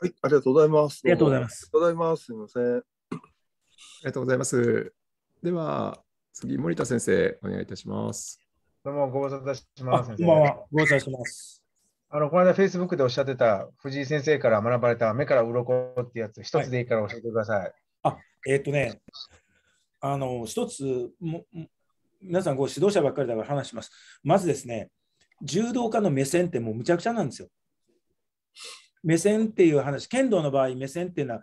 はい、ありがとうございます。ありがとうございます。ありがとうございます。すみません。ありがとうございます。では、次、森田先生、お願いいたします。どうも、ご無沙汰します。こんばんは。ご無沙汰します。あの、この間、Facebook でおっしゃってた、藤井先生から学ばれた目から鱗ってやつ、一つでいいから教えてください。はい、あ、えー、っとね、あの、一つも、皆さん、ご指導者ばっかりだから話します。まずですね、柔道家の目線ってもうむちゃくちゃなんですよ。目線っていう話、剣道の場合、目線っていうのは、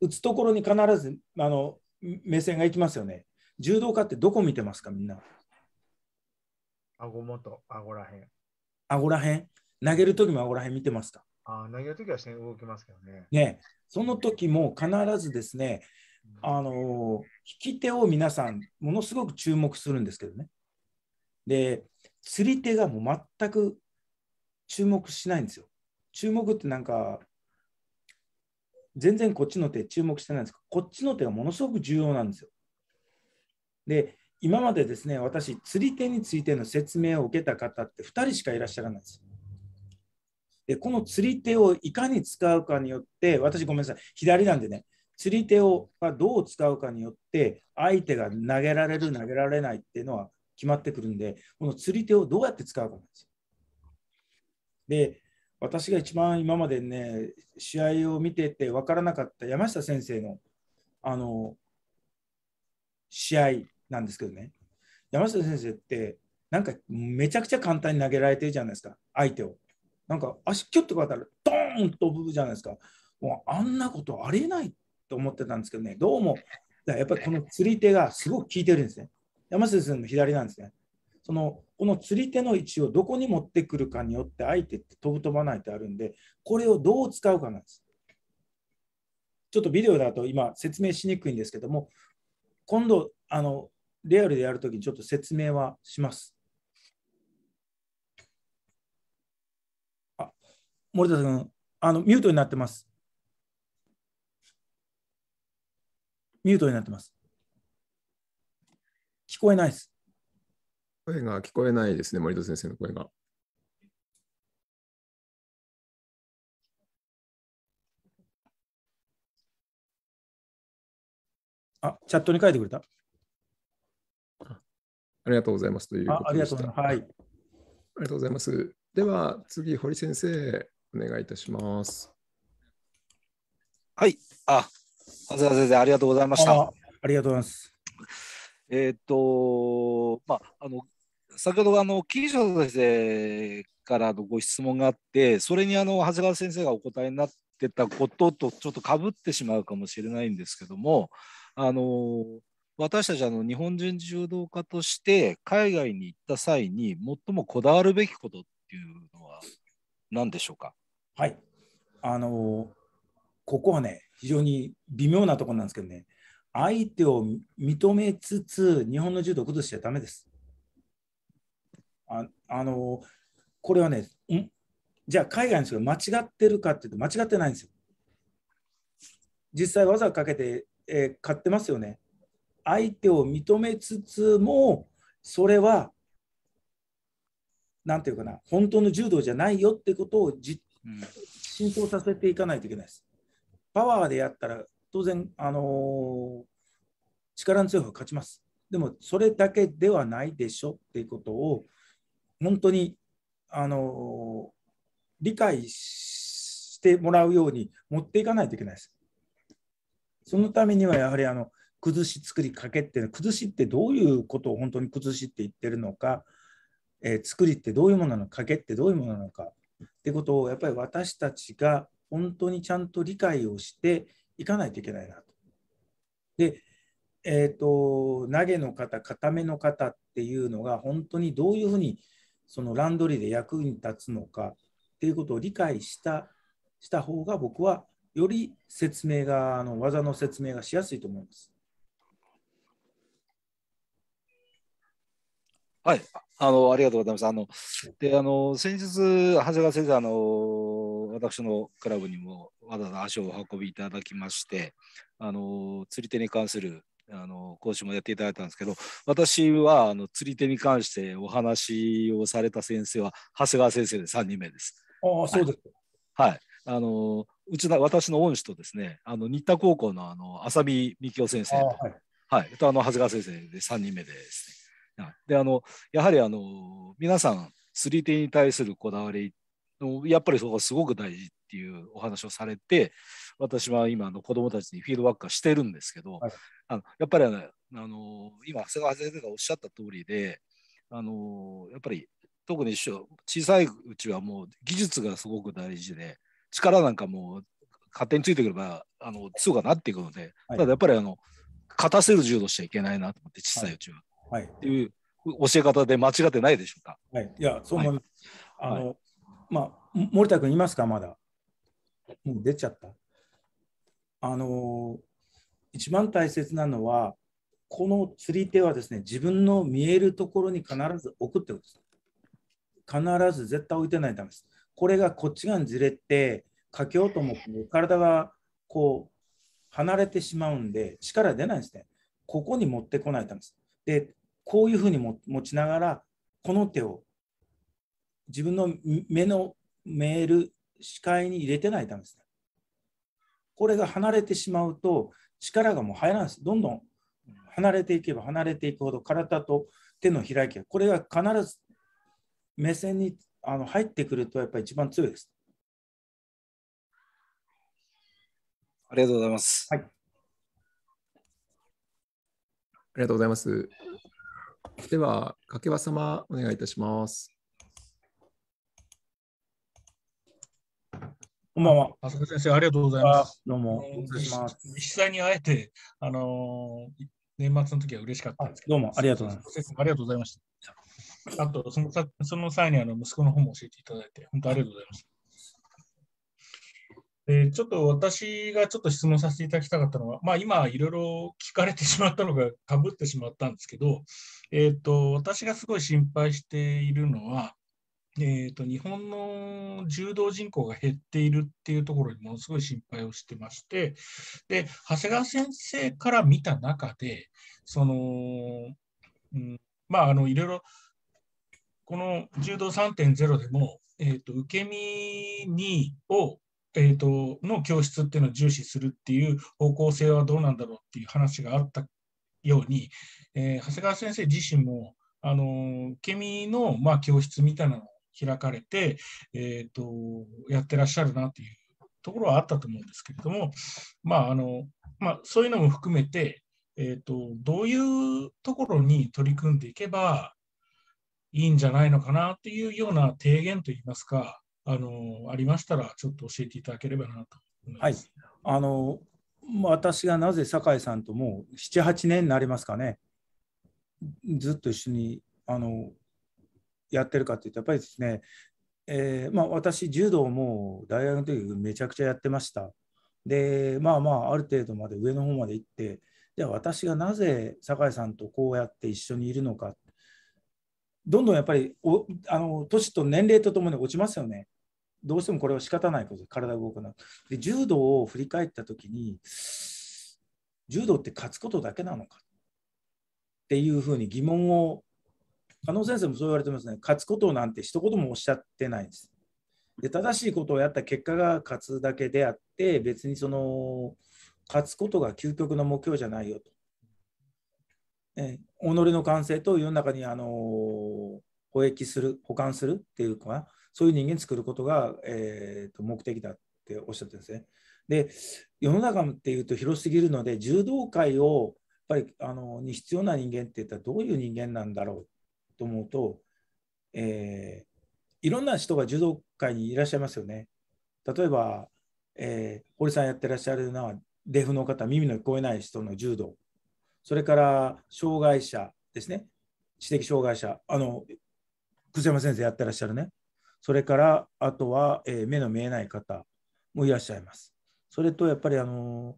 打つところに必ずあの目線がいきますよね。柔道家ってどこ見てますか、みんな。顎元、顎らへん。顎らへん投げるときも顎らへん見てますかあ投げるときは動きますけどね。ね、その時も必ずですね、あの引き手を皆さん、ものすごく注目するんですけどね。で、釣り手がもう全く注目しないんですよ。注目ってなんか、全然こっちの手注目してないんですけど、こっちの手がものすごく重要なんですよ。で、今までですね、私、釣り手についての説明を受けた方って2人しかいらっしゃらないです。で、この釣り手をいかに使うかによって、私、ごめんなさい、左なんでね、釣り手をどう使うかによって、相手が投げられる、投げられないっていうのは決まってくるんで、この釣り手をどうやって使うかなんですで、私が一番今までね、試合を見てて分からなかった山下先生のあの試合、なんですけどね、山下先生って、なんかめちゃくちゃ簡単に投げられてるじゃないですか、相手を。なんか足キュッとかったら、ドーンと飛ぶじゃないですか。もうあんなことありえないと思ってたんですけどね、どうも、やっぱりこの釣り手がすごく効いてるんですね。山下先生の左なんですね。そのこの釣り手の位置をどこに持ってくるかによって相手って飛ぶ飛ばないってあるんでこれをどう使うかなんです。ちょっとビデオだと今説明しにくいんですけども今度あのリアルでやるときにちょっと説明はします。あ、森田君、あの、ミュートになってます。ミュートになってます。聞こえないです。声が聞こえないですね、森田先生の声が。あ、チャットに書いてくれたありがとうございますということでした。あありがとうございます。では、次、堀先生、お願いいたします。はい。あ、長谷川先生、ありがとうございました。ありがとうございます。えっ、と、まあ、あの、先ほどあの桐生先生からのご質問があってそれにあの長谷川先生がお答えになってたこととちょっとかぶってしまうかもしれないんですけどもあの私たちあの日本人柔道家として海外に行った際に最もこだわるべきことっていうのは何でしょうかはいあのここはね非常に微妙なところなんですけどね相手を認めつつ日本の柔道を崩しちゃだめです。ああのこれはねじゃあ海外の人が間違ってるかっていうと間違ってないんですよ。実際技をかけて、えー、買ってますよね。相手を認めつつもそれは何て言うかな本当の柔道じゃないよってことをじ、うん、浸透させていかないといけないです。パワーでやったら当然、あのー、力の強い方が勝ちます。でもそれだけではないでしょっていうことを本当に、あのー、理解してもらうように持っていかないといけないです。そのためにはやはりあの崩し作りかけっていうのは崩しってどういうことを本当に崩しって言ってるのか、えー、作りってどういうものなのかかけってどういうものなのかってことをやっぱり私たちが本当にちゃんと理解をしていかないといけないなと。で、えーと、と投げの方固めの方っていうのが本当にどういうふうにそのランドリーで役に立つのかっていうことを理解したした方が僕はより説明があの技の説明がしやすいと思います。はい、あの、ありがとうございます。あの、で、あの、先日、長谷川先生、あの、私のクラブにもわざわざ足をお運びいただきまして、あの、釣り手に関する、あの、講師もやっていただいたんですけど、私は、あの、釣り手に関してお話をされた先生は、長谷川先生で3人目です。ああ、そうです。はい、はいあのうちの私の恩師とですね、あの新田高校のあの浅見幹夫先生と、はい、はい、とあの長谷川先生で3人目です、ね、であのやはりあの皆さん 3D に対するこだわりのやっぱりそこがすごく大事っていうお話をされて私は今の子どもたちにフィードバックはしてるんですけど、はい、あのやっぱりあの今長谷川先生がおっしゃった通りであのやっぱり特に小さいうちはもう技術がすごく大事で力なんかもう勝手についてくればあの強くなっていくので、はい、ただやっぱりあの勝たせる柔道しちゃいけないなと思って小さいうちは。はいっていう教え方で間違ってないでしょうか。はい、いや、そう思います。あの、はい、まあ、森田君いますか、まだ。もう出ちゃった。あの、一番大切なのは、この釣り手はですね、自分の見えるところに必ず置くってことです。必ず絶対置いてないためです。これがこっち側にずれて、かけようと思っても体がこう離れてしまうんで力出ないんですね。ここに持ってこないためです。で、こういうふうに持ちながらこの手を自分の目のメール視界に入れてないためですね。これが離れてしまうと力がもう入らないです。どんどん離れていけば離れていくほど体と手の開きがこれが必ず目線にあの入ってくるとやっぱり一番強いです。ありがとうございます。はい、ありがとうございます。では、掛けば様、お願いいたします。こんばんは。浅香先生、ありがとうございます。どうも。実際に会えて、あのー、年末の時は嬉しかったんですけど、どうもありがとうございます。ありがとうございました。あと、そのその際にあの息子の方も教えていただいて、本当ありがとうございました。えちょっと私がちょっと質問させていただきたかったのは、まあ、今、いろいろ聞かれてしまったのがかぶってしまったんですけど、えーと、私がすごい心配しているのは、えーと、日本の柔道人口が減っているっていうところにものすごい心配をしてましてで長谷川先生から見た中でその、うん、まああのいろいろこの柔道3.0でも、えーと、受け身2をえーと、の教室っていうのを重視するっていう方向性はどうなんだろうっていう話があったように、えー、長谷川先生自身も、あのケミの、まあ、教室みたいなのを開かれて、えーと、やってらっしゃるなっていうところはあったと思うんですけれども、まああのまあ、そういうのも含めて、えーと、どういうところに取り組んでいけばいいんじゃないのかなっていうような提言といいますか、あのありましたら、ちょっと教えていただければなと思います。はい、あの私がなぜ酒井さんともう7、8年になりますかね、ずっと一緒にあのやってるかっていうと、やっぱりですね、えー、まあ、私、柔道も大学の時めちゃくちゃやってました。で、まあまあ、ある程度まで上の方まで行って、じゃあ私がなぜ酒井さんとこうやって一緒にいるのか、どんどんやっぱりおあの年と年齢とともに落ちますよね。どうしてもこれは仕方ないことで体が動かない。で柔道を振り返った時に柔道って勝つことだけなのかっていうふうに疑問を加納先生もそう言われてますね勝つことなんて一言もおっしゃってないです。で正しいことをやった結果が勝つだけであって別にその勝つことが究極の目標じゃないよと。え己の完成と世の中にあの保益する保管するっていうかそういう人間作ることが、えー、と目的だっておっしゃってんですね。で世の中っていうと広すぎるので柔道界をやっぱりあのに必要な人間っていったらどういう人間なんだろうと思うと、えー、いろんな人が柔道界にいらっしゃいますよね。例えば、えー、堀さんやってらっしゃるのはデフの方耳の聞こえない人の柔道それから障害者ですね知的障害者あの楠山先生やってらっしゃるねそれからあとは、えー、目の見えない方もいらっしゃいます。それとやっぱりあの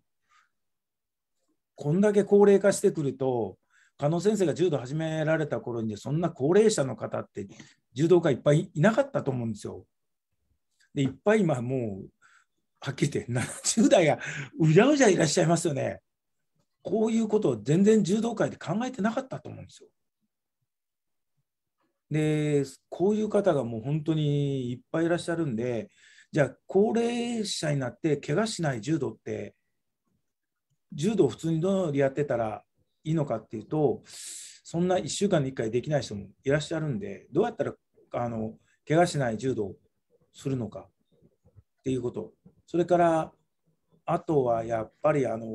こんだけ高齢化してくると加納先生が柔道始められた頃にそんな高齢者の方って柔道家いっぱいいなかったと思うんですよ。でいっぱい今もうはっきり言って70代がうじゃうじゃいらっしゃいますよね。こういうことを全然柔道界で考えてなかったと思うんですよ。で、こういう方がもう本当にいっぱいいらっしゃるんで、じゃあ、高齢者になって怪我しない柔道って、柔道普通にどのようにやってたらいいのかっていうと、そんな1週間に1回できない人もいらっしゃるんで、どうやったらあの怪我しない柔道をするのかっていうこと、それからあとはやっぱりあの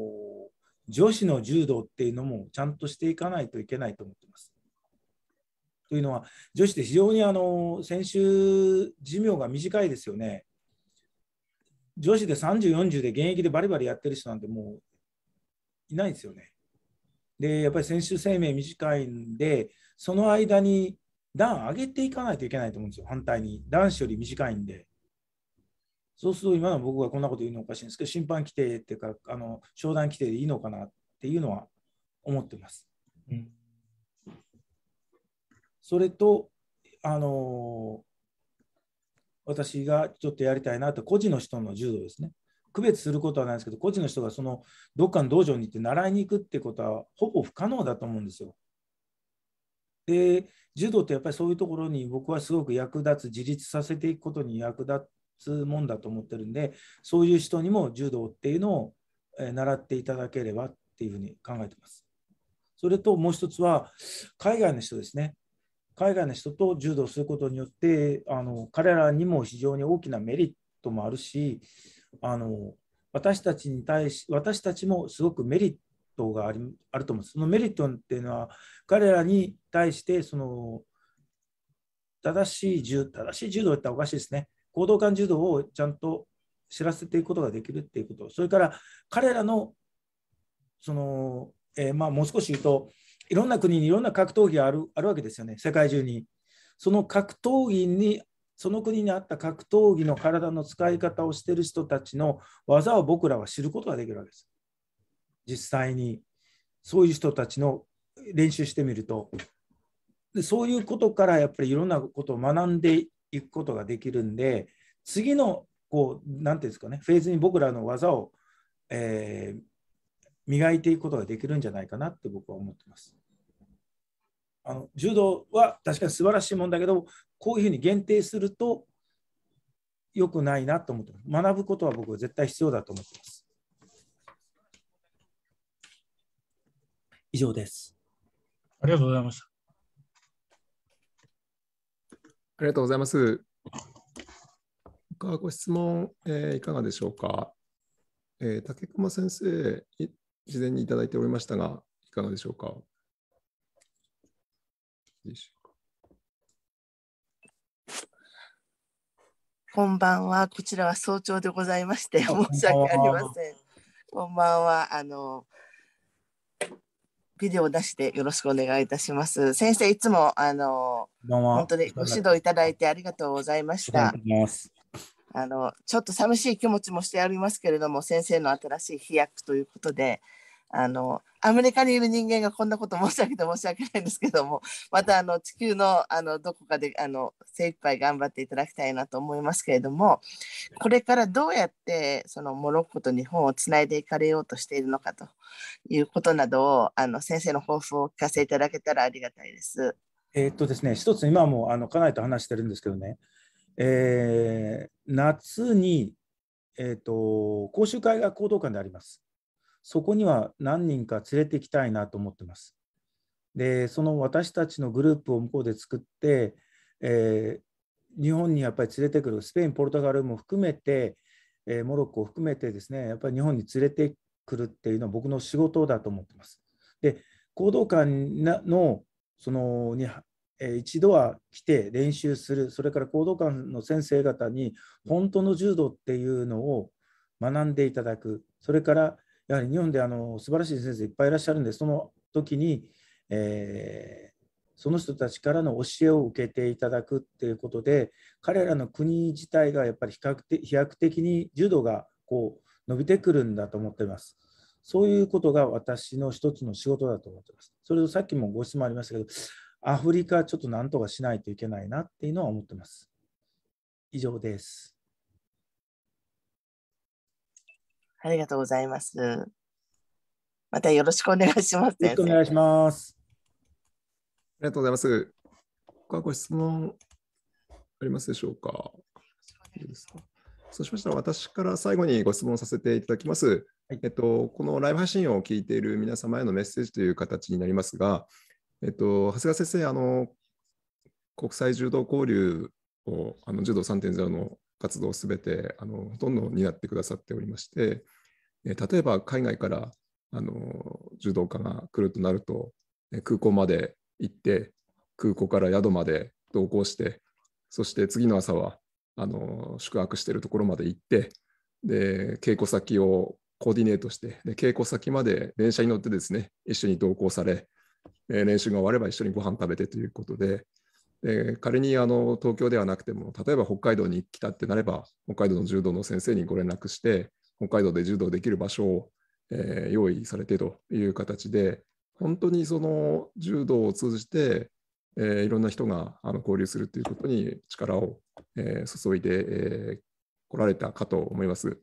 女子の柔道っていうのもちゃんとしていかないといけないと思ってます。というのは、女子って非常にあの先週、寿命が短いですよね。女子で30、40で現役でバリバリやってる人なんてもういないですよね。で、やっぱり選手生命短いんで、その間に段上げていかないといけないと思うんですよ、反対に。男子より短いんで。そうすると、今の僕がこんなこと言うのおかしいんですけど、審判規定っていうか、あの商談規定でいいのかなっていうのは思ってます。うんそれと、あの私がちょっとやりたいなと、個人の人の柔道ですね。区別することはないですけど、個人の人がそのどっかの道場に行って習いに行くってことは、ほぼ不可能だと思うんですよ。で、柔道ってやっぱりそういうところに僕はすごく役立つ、自立させていくことに役立つもんだと思ってるんで、そういう人にも柔道っていうのを習っていただければっていうふうに考えてます。それともう一つは、海外の人ですね。海外の人と柔道することによってあの彼らにも非常に大きなメリットもあるしあの私たちに対し私たちもすごくメリットがありあると思うんです。そのメリットっていうのは彼らに対してその正しい柔正しい柔道っておかしいですね。行動感柔道をちゃんと知らせていくことができるっていうこと。それから彼らのその、えー、まあ、もう少し言うといろんな国にいろんな格闘技があるあるわけですよね、世界中に。その格闘技に、その国にあった格闘技の体の使い方をしている人たちの技を僕らは知ることができるわけです。実際に、そういう人たちの練習してみると。でそういうことからやっぱりいろんなことを学んでいくことができるんで、次のこう、なんていうんですかね、フェーズに僕らの技を、えー、磨いていくことができるんじゃないかなって僕は思ってます。あの柔道は確かに素晴らしいもんだけどこういうふうに限定すると良くないなと思ってます学ぶことは僕は絶対必要だと思ってます以上ですありがとうございましたありがとうございます他ご質問、えー、いかがでしょうか、えー、竹熊先生事前にいただいておりましたがいかがでしょうかこんばんは。こちらは早朝でございまして、申し訳ありません。こんばんは。あの、ビデオ出してよろしくお願いいたします。先生、いつも、あの、本当にご指導いただいてありがとうございました。あの、ちょっと寂しい気持ちもしてありますけれども、先生の新しい飛躍ということで、あのアメリカにいる人間がこんなこと申し訳て申し訳ないんですけどもまたあの地球のあのどこかであの精一杯頑張っていただきたいなと思いますけれどもこれからどうやってそのモロッコと日本をつないでいかれようとしているのかということなどをあの先生の抱負をお聞かせいただけたらありがたいです。えー、っとですね一つ今もあの家内と話してるんですけどね、えー、夏に、えーっと講習会が講道館であります。そこには何人か連れて行きたいなと思ってます。で、その私たちのグループを向こうで作って、えー、日本にやっぱり連れてくる、スペイン、ポルトガルも含めて、えー、モロッコを含めてですね、やっぱり日本に連れてくるっていうのは僕の仕事だと思ってます。で、行動館のそのに一度は来て練習する、それから行動館の先生方に本当の柔道っていうのを学んでいただく、それからやはり日本であの素晴らしい先生いっぱいいらっしゃるんで、その時に、えー、その人たちからの教えを受けていただくっていうことで、彼らの国自体がやっぱり比較的飛躍的に柔道がこう伸びてくるんだと思っています。そういうことが私の一つの仕事だと思っています。それとさっきもご質問ありましたけど、アフリカちょっとなんとかしないといけないなっていうのは思ってます。以上です。ありがとうございます。またよろしくお願いします。よろしくお願いします。ありがとうございます。他ご質問ありますでしょうかそうしましたら、私から最後にご質問させていただきます。はい、えっと、このライブ配信を聞いている皆様へのメッセージという形になりますが、えっと、長谷川先生、あの国際柔道交流をあの柔道3.0の活動をすべてあのほとんど担ってくださっておりまして、えー、例えば海外からあの柔道家が来るとなると、え空港まで行って空港から宿まで同行してそして次の朝はあの宿泊しているところまで行ってで稽古先をコーディネートしてで稽古先まで電車に乗ってですね一緒に同行され練習が終われば一緒にご飯食べてということで仮にあの東京ではなくても、例えば北海道に来たってなれば、北海道の柔道の先生にご連絡して、北海道で柔道できる場所を、えー、用意されてという形で、本当にその柔道を通じて、えー、いろんな人があの交流するということに力を、えー、注いで、え来られたかと思います。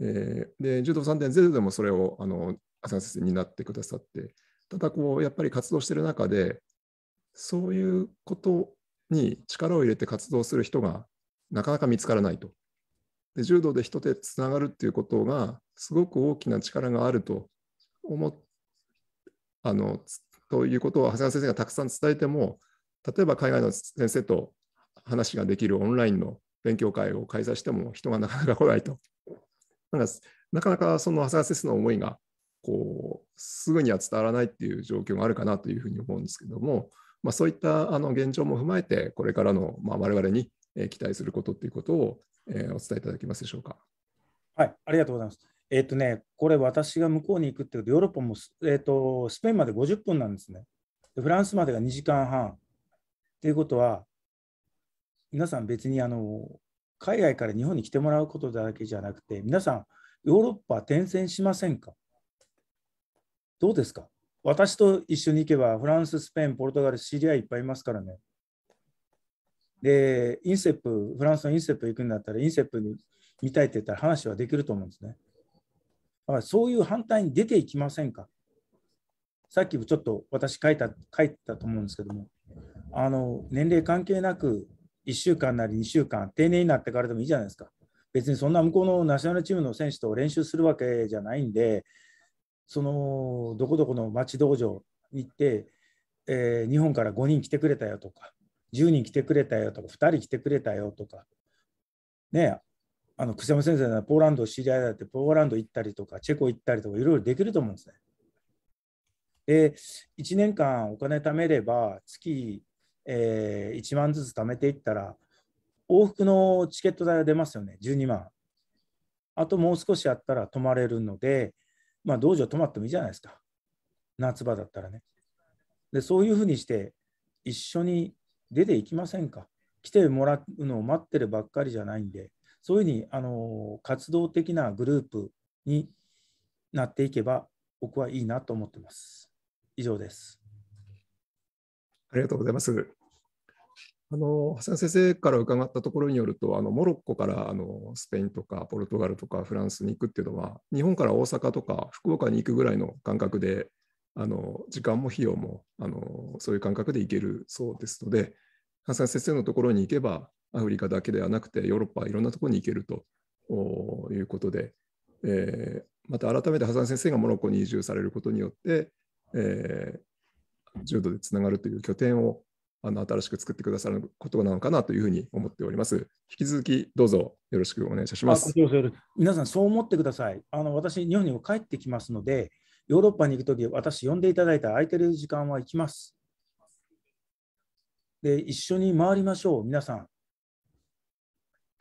えで柔道3.0でもそれをあの浅野先生になってくださって、ただこうやっぱり活動してる中で、そういうことに力を入れて活動する人がなかなか見つからないと。で柔道で人でつながるっていうことがすごく大きな力があると思あのということを長谷川先生がたくさん伝えても例えば海外の先生と話ができるオンラインの勉強会を開催しても人がなかなか来ないと。なかなかなかその長谷川先生の思いがこうすぐには伝わらないっていう状況があるかなというふうに思うんですけどもまあ、そういったあの現状も踏まえて、これからのまあ我々に期待することということをお伝えいただけますでしょうか。はい、ありがとうございます。えっ、ー、とね、これ私が向こうに行くってこと、ヨーロッパも、えーと、スペインまで50分なんですね。フランスまでが2時間半。ということは、皆さん別にあの海外から日本に来てもらうことだけじゃなくて、皆さん、ヨーロッパ転戦しませんかどうですか私と一緒に行けば、フランス、スペイン、ポルトガル、知り合いいっぱいいますからね。で、インセップ、フランスのインセップ行くんだったら、インセップに見たいって言ったら話はできると思うんですね。だからそういう反対に出ていきませんか。さっきもちょっと私書いた、書いたと思うんですけども、あの、年齢関係なく、1週間なり2週間、定年になってからでもいいじゃないですか。別にそんな向こうのナショナルチームの選手と練習するわけじゃないんで、そのどこどこの町道場に行って、えー、日本から5人来てくれたよとか10人来てくれたよとか2人来てくれたよとかねあの久世先生ならポーランド知り合いだってポーランド行ったりとかチェコ行ったりとかいろいろできると思うんですね。で1年間お金貯めれば月、えー、1万ずつ貯めていったら往復のチケット代が出ますよね12万。あともう少しやったら泊まれるので、まあ、道場泊まってもいいじゃないですか。夏場だったらね。で、そういうふうにして、一緒に出ていきませんか。来てもらうのを待ってるばっかりじゃないんで、そういうふうに、あの、活動的なグループになっていけば、僕はいいなと思ってます。以上です。ありがとうございます。あの長谷先生から伺ったところによるとあのモロッコからあのスペインとかポルトガルとかフランスに行くっていうのは日本から大阪とか福岡に行くぐらいの感覚であの時間も費用もあのそういう感覚で行けるそうですので長谷先生のところに行けばアフリカだけではなくてヨーロッパいろんなところに行けるということで、えー、また改めて長谷先生がモロッコに移住されることによって、えー、重度でつながるという拠点をあの新しく作ってくださることなのかなというふうに思っております。引き続きどうぞよろしくお願いします。皆さんそう思ってください。あの私日本にも帰ってきますので、ヨーロッパに行くとき私呼んでいただいた空いてる時間は行きます。で一緒に回りましょう皆さん。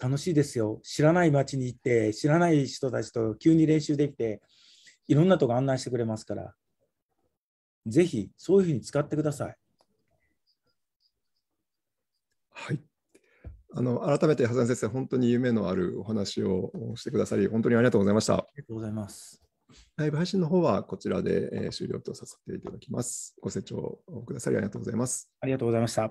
楽しいですよ。知らない町に行って知らない人たちと急に練習できていろんなとこ案内してくれますから。ぜひそういうふうに使ってください。はい。あの改めて、ハサ先生、本当に夢のあるお話をしてくださり、本当にありがとうございました。ありがとうございます。ライブ配信の方はこちらで終了とさせていただきます。ご清聴くださりありがとうございます。ありがとうございました。